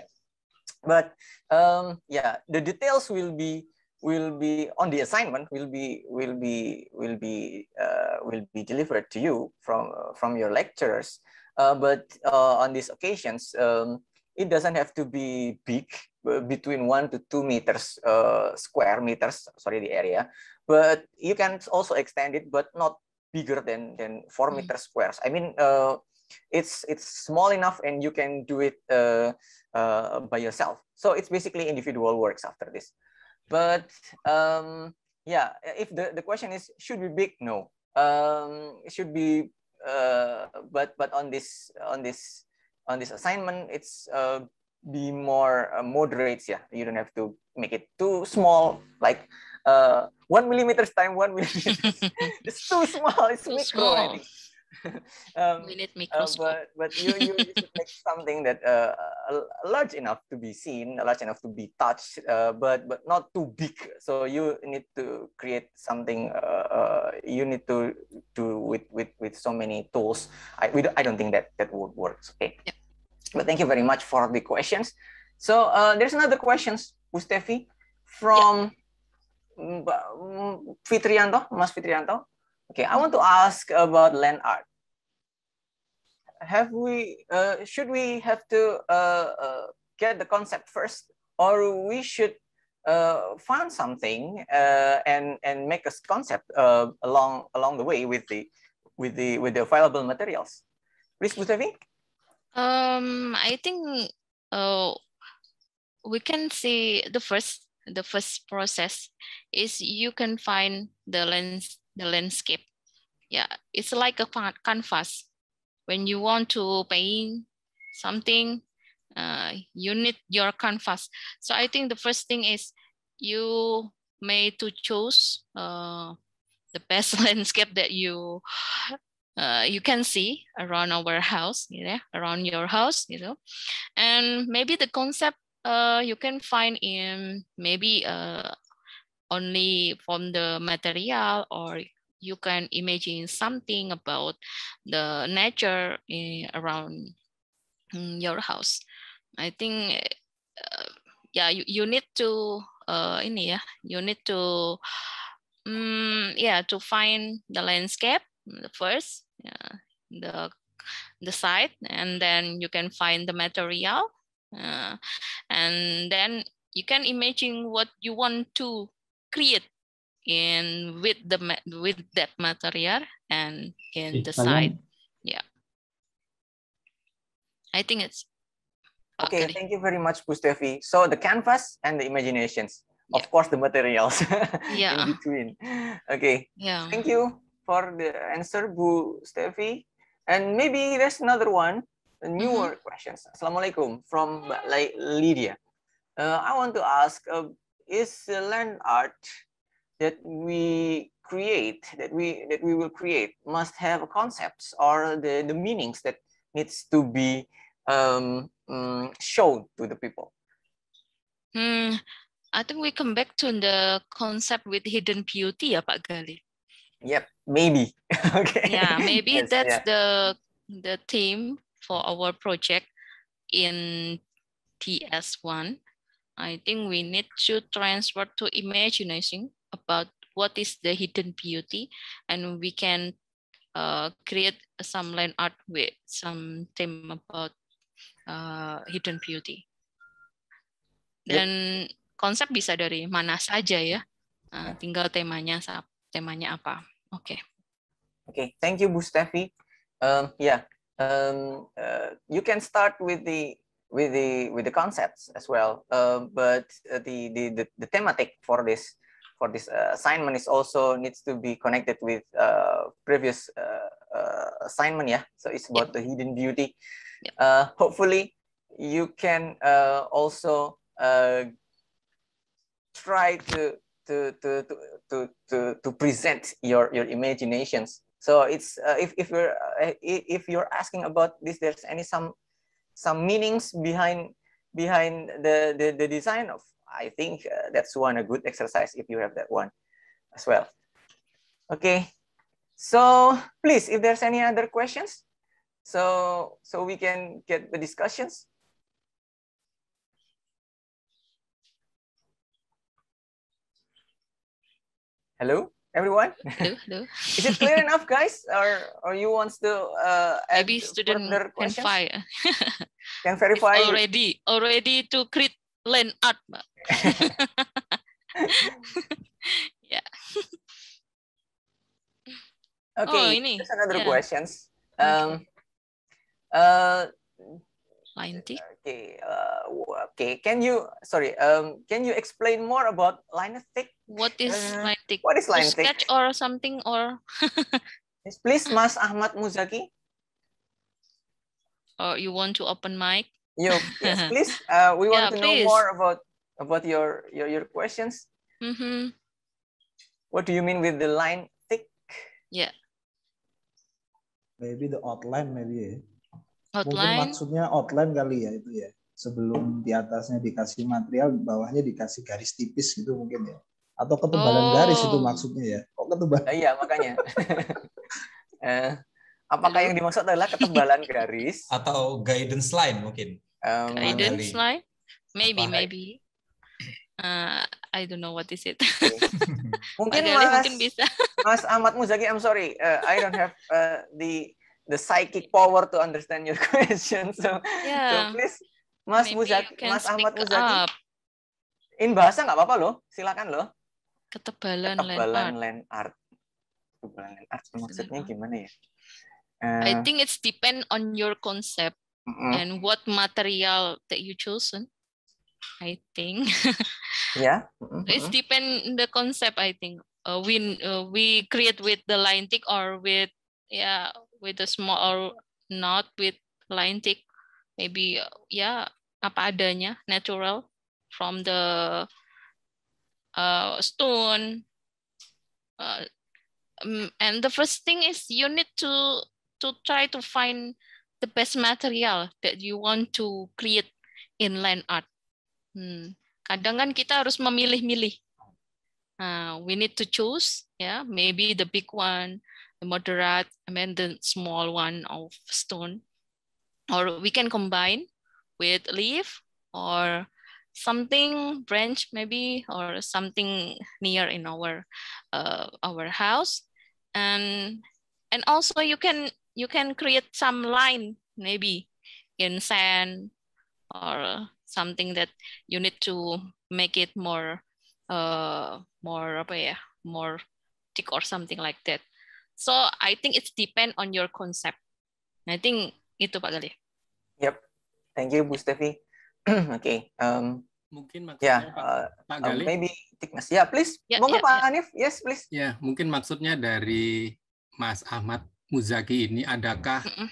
But um, yeah, the details will be will be on the assignment will be will be will be uh, will be delivered to you from from your lecturers. Uh, but uh, on these occasions, um, it doesn't have to be big, uh, between one to two meters uh, square meters. Sorry, the area but you can also extend it, but not bigger than than four mm. meter squares. I mean, uh, it's it's small enough, and you can do it uh, uh, by yourself. So it's basically individual works after this. But um, yeah, if the the question is should be big, no, um, it should be. Uh, but but on this on this on this assignment, it's uh, be more uh, moderate. Yeah, you don't have to make it too small. Like uh, one millimeters time one millimeter it's too small. It's too micro. Small. I think. um, we need microscope. Uh, but but you, you, you should make something that uh, uh, large enough to be seen, large enough to be touched, uh, but but not too big. So you need to create something. Uh, uh you need to do with with with so many tools. I we don't, I don't think that that would work. Okay. But thank you very much for the questions. So uh, there's another questions, Mustafi, from. Fitrianto, Mas Fitrianto. Okay, I want to ask about land art. Have we, uh, should we have to uh, uh, get the concept first, or we should uh, find something uh, and and make a concept uh, along along the way with the with the with the available materials? Please, Butevi. Um, I think we can see the first the first process is you can find the lens the landscape yeah it's like a canvas when you want to paint something uh, you need your canvas so i think the first thing is you may to choose uh, the best landscape that you uh, you can see around our house, yeah, around your house, you know, and maybe the concept uh, you can find in maybe uh, only from the material or you can imagine something about the nature in, around mm, your house. I think, uh, yeah, you, you need to, uh, ini ya, you need to, um, yeah, to find the landscape first, yeah, the the site, and then you can find the material, uh, and then you can imagine what you want to create in with the with that material and in the side. Yeah. I think it's okay. Thank you very much, Pustevi. So the canvas and the imaginations. Yeah. Of course, the materials yeah. in between. Okay. Yeah. Thank you for the answer, Bu Steffi. And maybe there's another one newer mm-hmm. questions. Assalamualaikum from Lydia. Uh, I want to ask, uh, is the uh, land art that we create, that we that we will create, must have concepts or the, the meanings that needs to be um, um, shown to the people? Hmm, I think we come back to the concept with hidden beauty, yeah, Pak Gali. Yep, maybe. okay. Yeah, maybe yes, that's yeah. the the theme for our project in TS1. I think we need to transfer to imagination about what is the hidden beauty and we can uh, create some line art with some theme about uh, hidden beauty. Dan yep. konsep bisa dari mana saja ya, uh, tinggal temanya temanya apa. Oke. Okay. Oke, okay, thank you Bu Steffi. Um, ya, yeah, um, uh, you can start with the with the with the concepts as well uh, but uh, the, the, the the thematic for this for this uh, assignment is also needs to be connected with uh previous uh, uh, assignment yeah so it's about the hidden beauty Uh. hopefully you can uh also uh try to to to to to to, to present your your imaginations so it's uh, if if you're uh, if you're asking about this, there's any some some meanings behind behind the the, the design of. I think uh, that's one a good exercise if you have that one as well. Okay, so please, if there's any other questions, so so we can get the discussions. Hello. everyone? hello, hello. Is it clear enough, guys? Or or you wants to uh, add maybe student can questions? can can verify It's already already to create land art, mbak. yeah. Okay. Oh, ini. There's another yeah. questions. Um, okay. uh, Lintik. Okay, uh, okay. Can you sorry? Um, can you explain more about Lintik? What is uh, Lintik? What is Lintik? Sketch or something or? yes, please, Mas Ahmad Muzaki. Or oh, you want to open mic? You, yes, please. Uh, we want yeah, to know more about about your your your questions. Mm -hmm. What do you mean with the line thick? Yeah. Maybe the outline, maybe. Eh? Outline. Mungkin maksudnya outline kali ya itu ya. Sebelum di atasnya dikasih material, bawahnya dikasih garis tipis gitu mungkin ya. Atau ketebalan oh. garis itu oh. maksudnya ya. Kok ketebalan? Iya, makanya. eh, apakah yang dimaksud adalah ketebalan garis atau guidance line mungkin? Um, guidance line? Maybe, apa? maybe. Uh, I don't know what is it. mungkin Mas, mungkin bisa. Mas Ahmad Muzaki, I'm sorry, uh, I don't have uh, the the psychic power to understand your question. So, yeah. so please, Mas Maybe Muzaki, Mas Ahmad Muzaki. In bahasa nggak apa-apa loh, silakan loh. Ketebalan, Ketebalan land art. art. Ketebalan land art maksudnya gimana ya? Uh, I eh, think it's depend on your concept mm -hmm. and what material that you chosen. I think. yeah. Mm -hmm. It's depend the concept. I think uh, we uh, we create with the line tick or with yeah with a small or not with line tick maybe yeah apa adanya natural from the uh, stone uh, mm, and the first thing is you need to to try to find the best material that you want to create in land art hmm. kadang kan kita harus memilih-milih uh, we need to choose yeah maybe the big one the moderate, and then the small one of stone. Or we can combine with leaf or something branch maybe or something near in our uh, our house and and also you can you can create some line maybe in sand or something that you need to make it more uh more apa ya more thick or something like that So I think it depend on your concept. I think itu Pak Galih. Yep. Thank you Bu Stevi. Oke. okay. Um, mungkin maksudnya yeah, Pak, uh, Pak um, Galih. maybe Tikmas. Ya, yeah, please. Yeah, Monggo yeah, Pak yeah. Hanif. Yes, please. Ya, yeah, mungkin maksudnya dari Mas Ahmad Muzaki ini adakah mm -mm.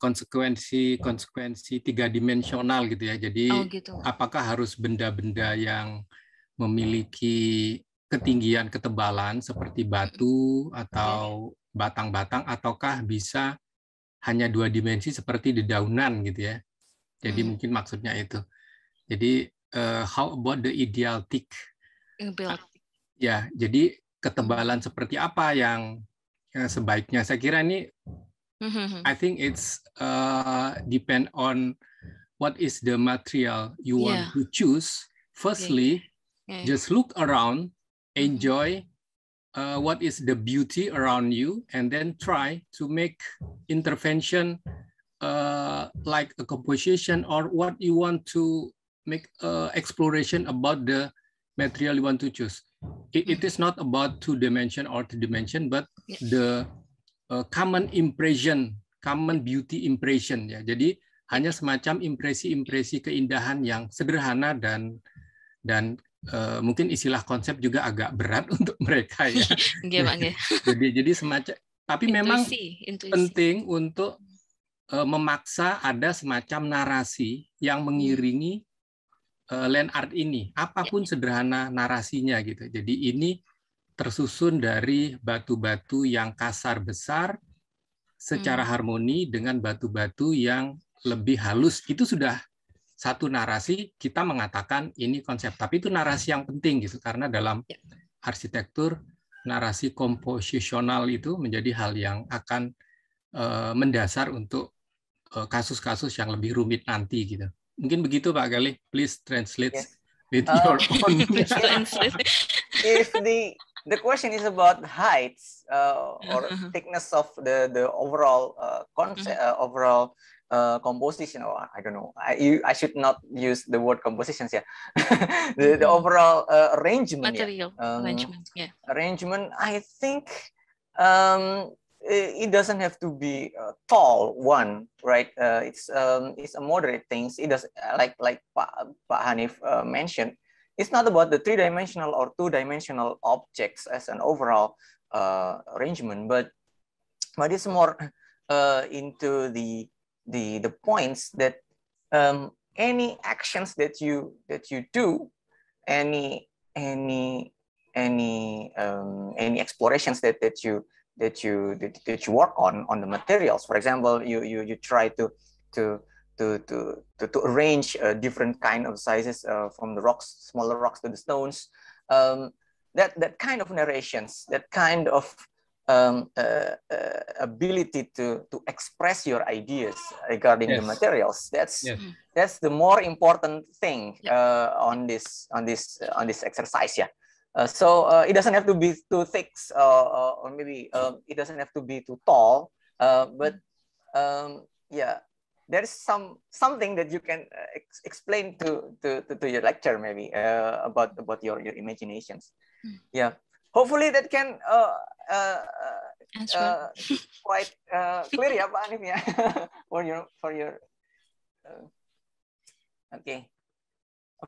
konsekuensi konsekuensi tiga dimensional gitu ya. Jadi oh, gitu. apakah harus benda-benda yang memiliki ketinggian ketebalan seperti batu atau batang-batang ataukah bisa hanya dua dimensi seperti dedaunan gitu ya. Jadi hmm. mungkin maksudnya itu. Jadi uh, how about the ideal thick? Ideal Ya, jadi ketebalan seperti apa yang ya, sebaiknya? Saya kira ini hmm, hmm, hmm. I think it's uh, depend on what is the material you want to choose. Firstly, yeah. Yeah. just look around enjoy uh, what is the beauty around you and then try to make intervention uh, like a composition or what you want to make uh, exploration about the material you want to choose. It, it is not about two dimension or three dimension, but yes. the uh, common impression, common beauty impression ya. Jadi hanya semacam impresi-impresi keindahan yang sederhana dan dan Eh, mungkin istilah konsep juga agak berat untuk mereka ya. jadi, jadi jadi semacam tapi intuisi, memang intuisi. penting untuk uh, memaksa ada semacam narasi yang mengiringi uh, land art ini, apapun ya. sederhana narasinya gitu. Jadi ini tersusun dari batu-batu yang kasar besar secara hmm. harmoni dengan batu-batu yang lebih halus. Itu sudah satu narasi kita mengatakan ini konsep, tapi itu narasi yang penting gitu karena dalam ya. arsitektur narasi komposisional itu menjadi hal yang akan eh, mendasar untuk eh, kasus-kasus yang lebih rumit nanti gitu. Mungkin begitu Pak Galih, please translate yes. Ya. with uh, your own. if the the question is about heights uh, or thickness of the the overall uh, concept, mm-hmm. uh, overall Uh, composition or oh, I don't know. I, you, I should not use the word compositions. Yeah, the, the, mm-hmm. overall uh, arrangement. Material yeah. Um, arrangement. Yeah. Arrangement. I think um, it, it doesn't have to be a tall one, right? Uh, it's um, it's a moderate things. It does like like Pak, pa Hanif uh, mentioned. It's not about the three-dimensional or two-dimensional objects as an overall uh, arrangement, but but it's more uh, into the the the points that um, any actions that you that you do, any any any um, any explorations that that you that you that, that you work on on the materials. For example, you you you try to to to to to, to arrange uh, different kind of sizes uh, from the rocks, smaller rocks to the stones. Um, that that kind of narrations, that kind of um, uh, uh, ability to to express your ideas regarding yes. the materials. That's yes. Mm. that's the more important thing uh, on this on this uh, on this exercise. Yeah. Uh, so uh, it doesn't have to be too thick, or maybe um, it doesn't have to be too tall. but um, yeah, there's some something that you can ex explain to, to, to to your lecture maybe about about your your imaginations. Mm. Yeah, hopefully that can uh, uh, uh, quite uh, clear ya Pak Anif ya for your for your uh, okay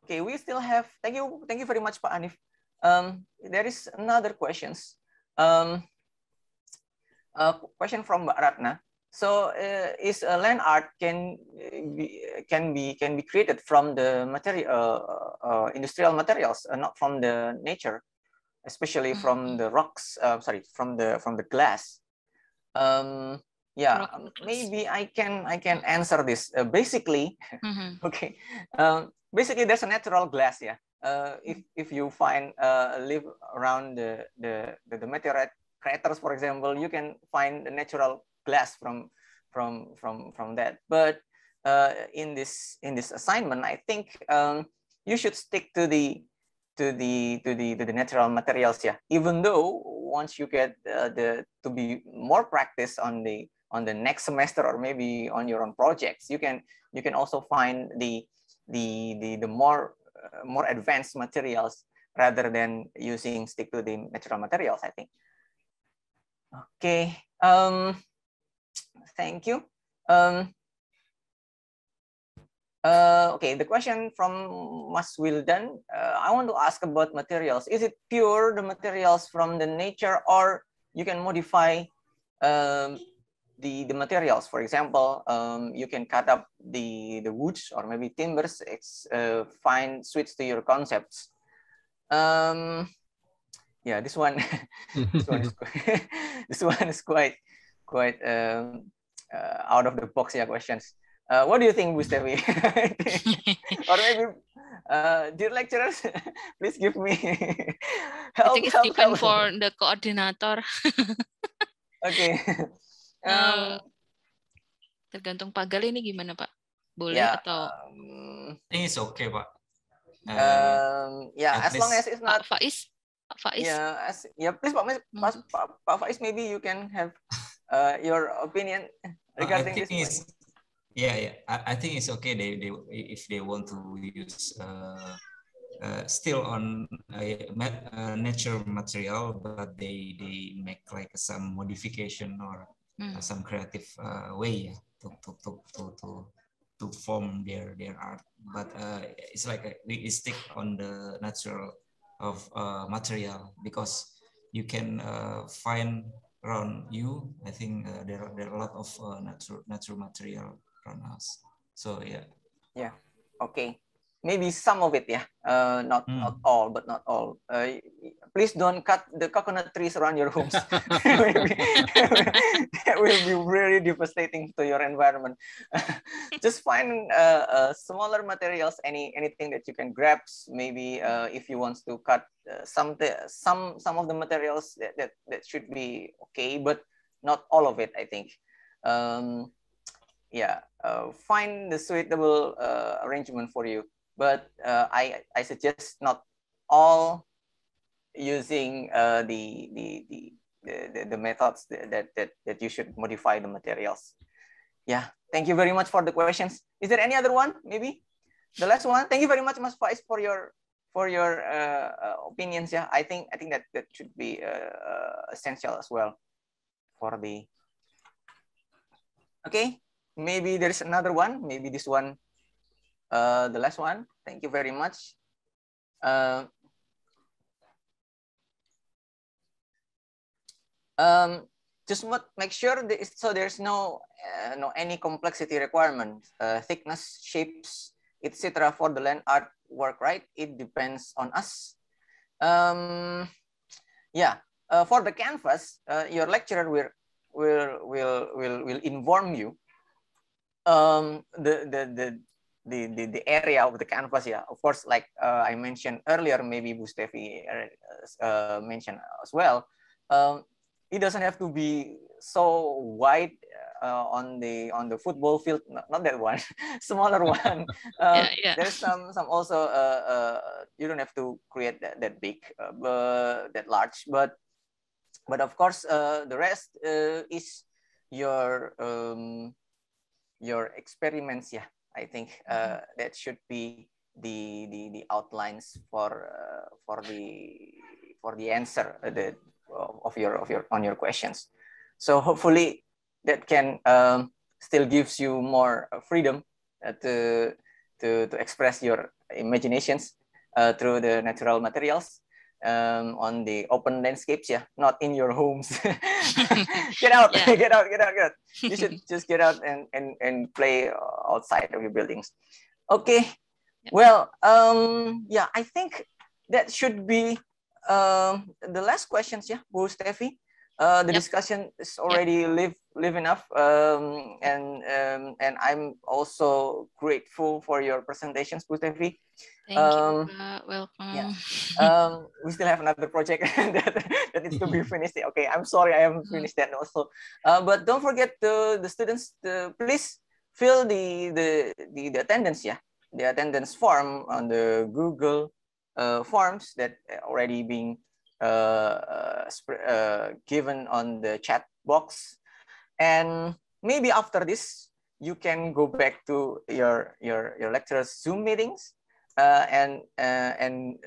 okay we still have thank you thank you very much Pak Anif um, there is another questions um, a question from Mbak Ratna so uh, is a land art can be can be can be created from the material uh, uh, industrial materials and not from the nature especially mm-hmm. from the rocks, uh, sorry, from the from the glass. Um, yeah, maybe I can I can answer this. Uh, basically, mm-hmm. okay, um, basically there's a natural glass. Yeah, uh, if mm-hmm. if you find uh, live around the, the the the meteorite craters, for example, you can find the natural glass from from from from that. But uh, in this in this assignment, I think um, you should stick to the to the to the to the natural materials yeah even though once you get uh, the to be more practice on the on the next semester or maybe on your own projects you can you can also find the the the, the more uh, more advanced materials rather than using stick to the natural materials i think okay um thank you um uh, okay, the question from Mas Wilden. Uh, I want to ask about materials. Is it pure the materials from the nature, or you can modify um, the the materials? For example, um, you can cut up the the woods or maybe timbers. It's uh, fine, Suits to your concepts. Um, yeah, this one, this one is quite, this one is quite quite um, uh, out of the box. Yeah, questions. Uh, what do you think, Stevi? or maybe uh, dear lecturers, please give me help. I think it's help, help. for the coordinator. okay. Um, um, tergantung pagal ini gimana Pak? Boleh yeah, atau? Um, I think okay Pak. Um, yeah, as least... long as it's not. Pak Faiz, Pak Faiz. Yeah, as, yeah, please Pak, Mas, hmm. Pak, Pak Faiz, maybe you can have uh, your opinion regarding I think this. yeah yeah I, I think it's okay they, they if they want to use uh, uh, still on a, natural material but they they make like some modification or mm. some creative uh, way yeah, to, to, to, to, to to form their their art but uh, it's like a, we stick on the natural of material because you can find around you i think there, are, there are a lot of natural natural material so yeah. Yeah. Okay. Maybe some of it, yeah. Uh, not mm. not all, but not all. Uh, please don't cut the coconut trees around your homes. that will be really devastating to your environment. Just find uh, uh, smaller materials, any anything that you can grab. Maybe uh, if you want to cut uh, some some some of the materials that, that that should be okay, but not all of it. I think. Um, yeah, uh, find the suitable uh, arrangement for you. But uh, I, I suggest not all using the, the, the, the, the methods that, that, that you should modify the materials. Yeah, thank you very much for the questions. Is there any other one, maybe? The last one, thank you very much, Mas Faiz, for your for your opinions. Yeah, I think I think that that should be essential as well for the. Okay, maybe there is another one. Maybe this one, uh, the last one. Thank you very much. Uh, um, just make sure that so there's no uh, no any complexity requirement, uh, thickness, shapes, etc. For the land art work, right? It depends on us. Um, yeah, uh, for the canvas, uh, your lecturer will will will will will inform you um, the, the, the, the, the, area of the canvas, yeah, of course, like uh, I mentioned earlier, maybe Bustevi uh, uh, mentioned as well, um, it doesn't have to be so wide uh, on the on the football field not, not that one smaller one uh, yeah, yeah. there's some some also uh, uh, you don't have to create that, that big uh, that large but but of course the rest is your um, your experiments. Yeah, I think uh, mm-hmm. that should be the the, the outlines for uh, for the for the answer uh, the, of your of your on your questions. So hopefully that can um, still gives you more uh, freedom uh, to to to express your imaginations through the natural materials um, on the open landscapes, yeah, not in your homes. get out, yeah. get out, get out, get out. You should just get out and, and, and play outside of your buildings. Okay, yeah. well, um, yeah, I think that should be um, the last questions, yeah, Bu Steffi. Uh, the yep. discussion is already yep. live live enough um, and um, and i'm also grateful for your presentations Putevi. Thank um, you. Uh, welcome. Yeah. Um, we still have another project that, that needs to be finished. Okay, I'm sorry I haven't finished that mm. also. Uh, but don't forget the the students. To please fill the, the the the attendance. Yeah, the attendance form on the Google uh, forms that already being uh, uh, given on the chat box. And maybe after this, you can go back to your, your, your lecturer's Zoom meetings uh, and, and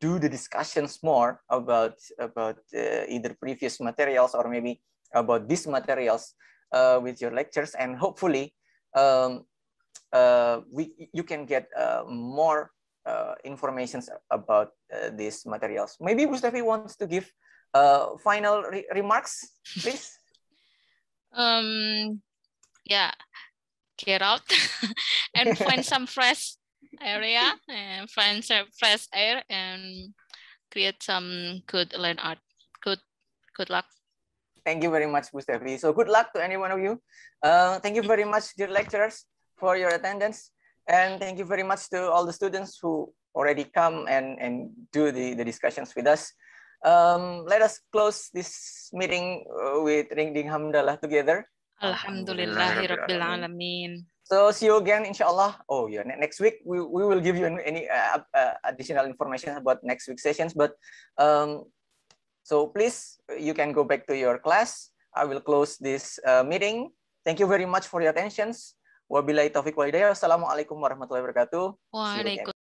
do the discussions more about, about either previous materials or maybe about these materials uh, with your lectures and hopefully um, uh, we, you can get uh, more uh, informations about uh, these materials. Maybe Gustavi wants to give uh, final re remarks, please. um, yeah, get out and find some fresh area and find some fresh air and create some good learn art. Good, good luck. Thank you very much, Gustavi. So good luck to any one of you. Uh, thank you very much, dear lecturers, for your attendance. And thank you very much to all the students who already come and, and do the, the discussions with us. Um, let us close this meeting uh, with with Ringding hamdallah together. Alhamdulillahirrabbilalamin. So see you again, inshallah. Oh yeah, next week we, we will give you any uh, uh, additional information about next week's sessions. But um, so please, you can go back to your class. I will close this uh, meeting. Thank you very much for your attentions. Wabillahi taufik walhidayah. Assalamualaikum warahmatullahi wabarakatuh. Waalaikumsalam.